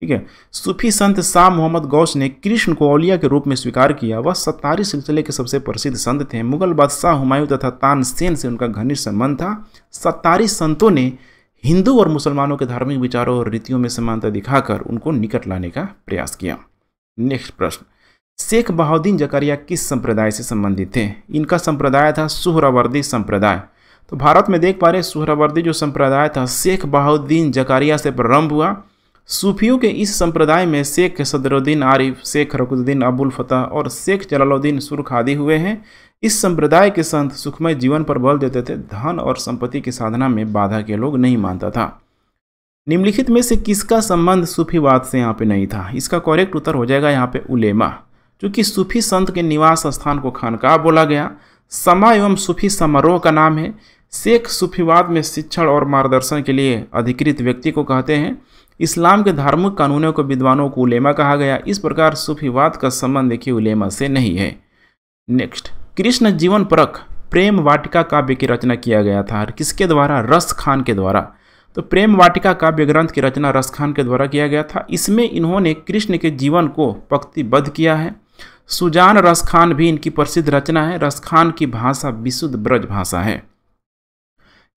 ठीक है सूफी संत शाह मोहम्मद गौस ने कृष्ण को औलिया के रूप में स्वीकार किया वह सत्तारी सिलसिले के सबसे प्रसिद्ध संत थे मुगल बादशाह हुमायूं तथा तानसेन से उनका घनिष्ठ संबंध था सत्तारी संतों ने हिंदू और मुसलमानों के धार्मिक विचारों और रीतियों में समानता दिखाकर उनको निकट लाने का प्रयास किया नेक्स्ट प्रश्न शेख बहाउद्दीन जकरिया किस संप्रदाय से संबंधित थे इनका संप्रदाय था सुहरावर्दी संप्रदाय तो भारत में देख पा रहे सुहरावर्दी जो संप्रदाय था शेख बहाउद्दीन जकरिया से प्रारंभ हुआ सूफियों के इस संप्रदाय में शेख सदरुद्दीन आरिफ शेख रकुद्दीन अबुल फतह और शेख जलालुद्दीन सुर्ख आदि हुए हैं इस संप्रदाय के संत सुखमय जीवन पर बल देते थे धन और संपत्ति की साधना में बाधा के लोग नहीं मानता था निम्नलिखित में से किसका संबंध सूफीवाद से यहाँ पे नहीं था इसका करेक्ट उत्तर हो जाएगा यहाँ पे उलेमा क्योंकि सूफी संत के निवास स्थान को खानका बोला गया समा एवं सूफी समारोह का नाम है शेख सूफीवाद में शिक्षण और मार्गदर्शन के लिए अधिकृत व्यक्ति को कहते हैं इस्लाम के धार्मिक कानूनों को विद्वानों को उलेमा कहा गया इस प्रकार सूफीवाद का संबंध देखिए उलेमा से नहीं है नेक्स्ट कृष्ण जीवन परख प्रेम वाटिका काव्य की रचना किया गया था किसके द्वारा रस खान के द्वारा तो प्रेम वाटिका काव्य ग्रंथ की रचना रस खान के द्वारा किया गया था इसमें इन्होंने कृष्ण के जीवन को पक्तिबद्ध किया है सुजान रस खान भी इनकी प्रसिद्ध रचना है रस खान की भाषा विशुद्ध ब्रज भाषा है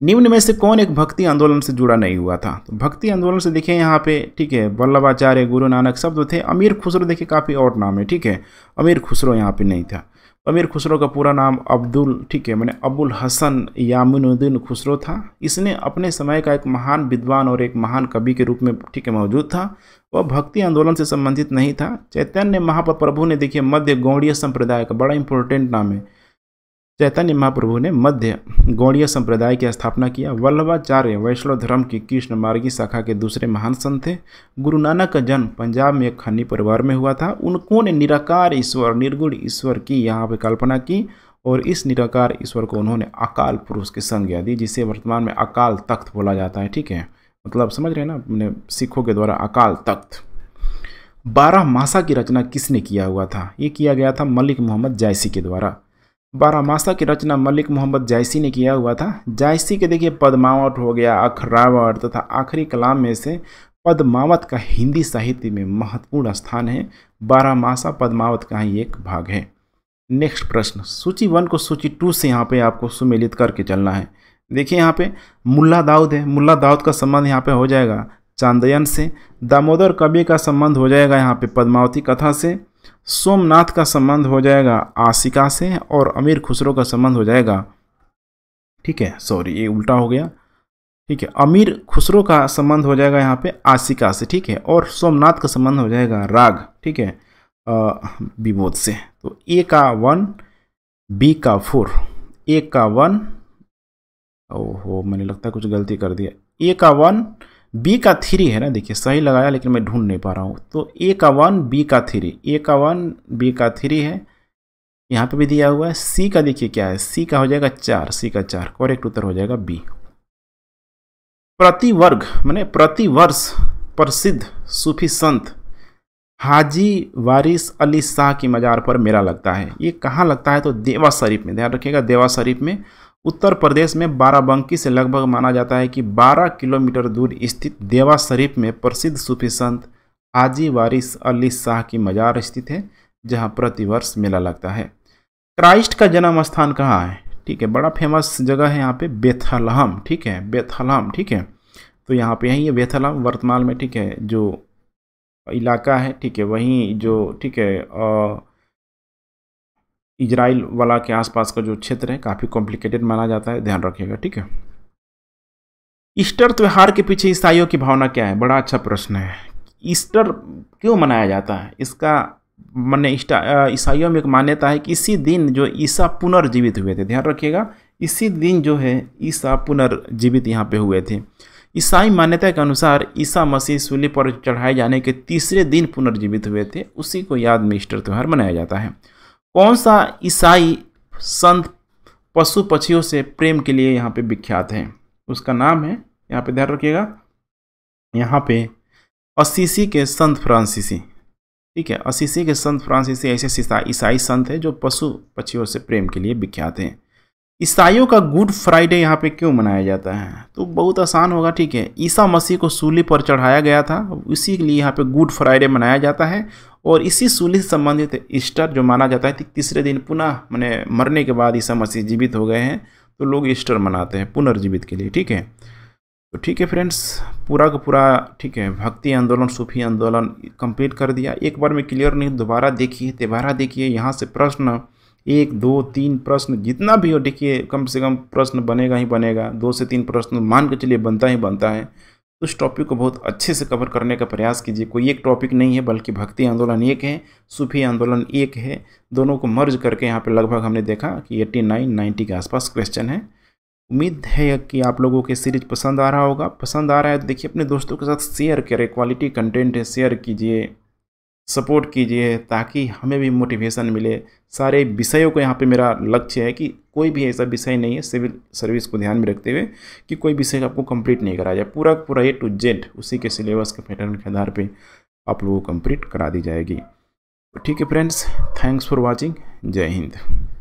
निम्न में से कौन एक भक्ति आंदोलन से जुड़ा नहीं हुआ था तो भक्ति आंदोलन से देखिए यहाँ पे ठीक है वल्लभाचार्य गुरु नानक शब्द थे अमीर खुसरो देखिए काफ़ी और नाम है ठीक है अमीर खुसरो यहाँ पे नहीं था अमीर खुसरो का पूरा नाम अब्दुल ठीक है मैंने अबुल हसन यामिनुद्दीन खुसरो था इसने अपने समय का एक महान विद्वान और एक महान कवि के रूप में ठीक है मौजूद था वह भक्ति आंदोलन से संबंधित नहीं था चैतन्य महाप्रभु ने देखिए मध्य गौड़ीय संप्रदाय का बड़ा इंपॉर्टेंट नाम है चैतन्य महाप्रभु ने मध्य गौड़ीय संप्रदाय की स्थापना किया वल्लभाचार्य वैष्णव धर्म की कृष्ण मार्गी शाखा के दूसरे महान संत थे गुरु नानक का जन्म पंजाब में एक खन्नी परिवार में हुआ था उनको ने निराकार ईश्वर निर्गुण ईश्वर की यहाँ पर कल्पना की और इस निराकार ईश्वर को उन्होंने अकाल पुरुष की संज्ञा दी जिसे वर्तमान में अकाल तख्त बोला जाता है ठीक है मतलब समझ रहे हैं ना अपने सिखों के द्वारा अकाल तख्त बारह मासा की रचना किसने किया हुआ था ये किया गया था मलिक मोहम्मद जायसी के द्वारा बारामासा की रचना मलिक मोहम्मद जायसी ने किया हुआ था जायसी के देखिए पदमावट हो गया अखरावट तथा आखिरी कलाम में से पदमावत का हिंदी साहित्य में महत्वपूर्ण स्थान है बारामासा पदमावत का ही एक भाग है नेक्स्ट प्रश्न सूची वन को सूची टू से यहाँ पे आपको सुमेलित करके चलना है देखिए यहाँ पे मुल्ला दाऊद है मुल्ला दाऊद का संबंध यहाँ पे हो जाएगा चांदयन से दामोदर कवि का संबंध हो जाएगा यहाँ पे पद्मावती कथा से सोमनाथ का संबंध हो जाएगा आशिका से और अमीर खुसरो का संबंध हो जाएगा ठीक है सॉरी ये उल्टा हो गया ठीक है अमीर खुसरो का संबंध हो जाएगा यहाँ पे आशिका से ठीक है और सोमनाथ का संबंध हो जाएगा राग ठीक है विबोध से तो ए का वन बी का फोर ए का वन ओहो मैंने लगता है कुछ गलती कर दिया ए का वन बी का थ्री है ना देखिए सही लगाया लेकिन मैं ढूंढ नहीं पा रहा हूँ तो ए का वन बी का थ्री ए का वन बी का थ्री है यहाँ पे भी दिया हुआ है सी का देखिए क्या है सी का हो जाएगा चार सी का चार करेक्ट उत्तर हो जाएगा बी प्रति वर्ग मैंने प्रति वर्ष प्रसिद्ध सूफी संत हाजी वारिस अली शाह की मज़ार पर मेला लगता है ये कहाँ लगता है तो देवा शरीफ में ध्यान रखिएगा देवा शरीफ में उत्तर प्रदेश में बाराबंकी से लगभग माना जाता है कि 12 किलोमीटर दूर स्थित देवा शरीफ में प्रसिद्ध सूफी संत आजी वारिस अली शाह की मजार स्थित है जहाँ प्रतिवर्ष मेला लगता है क्राइस्ट का जन्म स्थान कहाँ है ठीक है बड़ा फेमस जगह है यहाँ पे बेथलहम ठीक है बेथलहम ठीक है तो यहाँ पे यही है बेथलहम वर्तमान में ठीक है जो इलाका है ठीक है वहीं जो ठीक है आ, इजराइल वाला के आसपास का जो क्षेत्र है काफ़ी कॉम्प्लिकेटेड माना जाता है ध्यान रखिएगा ठीक है ईस्टर त्यौहार के पीछे ईसाइयों की भावना क्या है बड़ा अच्छा प्रश्न है ईस्टर क्यों मनाया जाता है इसका मैंने ईसाइयों में एक मान्यता है कि इसी दिन जो ईसा पुनर्जीवित हुए थे ध्यान रखिएगा इसी दिन जो है ईसा पुनर्जीवित यहाँ पे हुए थे ईसाई मान्यता के अनुसार ईसा मसीह सूली पर चढ़ाए जाने के तीसरे दिन पुनर्जीवित हुए थे उसी को याद में ईस्टर त्यौहार मनाया जाता है कौन सा ईसाई संत पशु पक्षियों से प्रेम के लिए यहाँ पे विख्यात है उसका नाम है यहाँ पे ध्यान रखिएगा यहाँ पे असीसी के संत फ्रांसीसी ठीक है असीसी के संत फ्रांसीसी ऐसे ईसाई संत है जो पशु पक्षियों से प्रेम के लिए विख्यात हैं ईसाइयों का गुड फ्राइडे यहाँ पे क्यों मनाया जाता है तो बहुत आसान होगा ठीक है ईसा मसीह को सूली पर चढ़ाया गया था इसी के लिए यहाँ पे गुड फ्राइडे मनाया जाता है और इसी सूली से संबंधित ईस्टर जो माना जाता है तीसरे दिन पुनः मैंने मरने के बाद ईसा मसीह जीवित हो गए हैं तो लोग ईस्टर मनाते हैं पुनर्जीवित के लिए ठीक है तो ठीक है फ्रेंड्स पूरा का पूरा ठीक है भक्ति आंदोलन सूफी आंदोलन कंप्लीट कर दिया एक बार में क्लियर नहीं दोबारा देखिए दोबारा देखिए यहाँ से प्रश्न एक दो तीन प्रश्न जितना भी हो देखिए कम से कम प्रश्न बनेगा ही बनेगा दो से तीन प्रश्न मान के चलिए बनता ही बनता है उस तो टॉपिक को बहुत अच्छे से कवर करने का प्रयास कीजिए कोई एक टॉपिक नहीं है बल्कि भक्ति आंदोलन एक है सूफी आंदोलन एक है दोनों को मर्ज करके यहाँ पर लगभग हमने देखा कि एट्टी नाइन नाइन्टी के आसपास क्वेश्चन है उम्मीद है कि आप लोगों के सीरीज पसंद आ रहा होगा पसंद आ रहा है तो देखिए अपने दोस्तों के साथ शेयर करें क्वालिटी कंटेंट है शेयर कीजिए सपोर्ट कीजिए ताकि हमें भी मोटिवेशन मिले सारे विषयों को यहाँ पे मेरा लक्ष्य है कि कोई भी ऐसा विषय नहीं है सिविल सर्विस को ध्यान में रखते हुए कि कोई विषय आपको कंप्लीट नहीं कराया जाए पूरा पूरा ए टू जेड उसी के सिलेबस के पैटर्न के आधार पे आप लोगों को कंप्लीट करा दी जाएगी ठीक है फ्रेंड्स थैंक्स फॉर वॉचिंग जय हिंद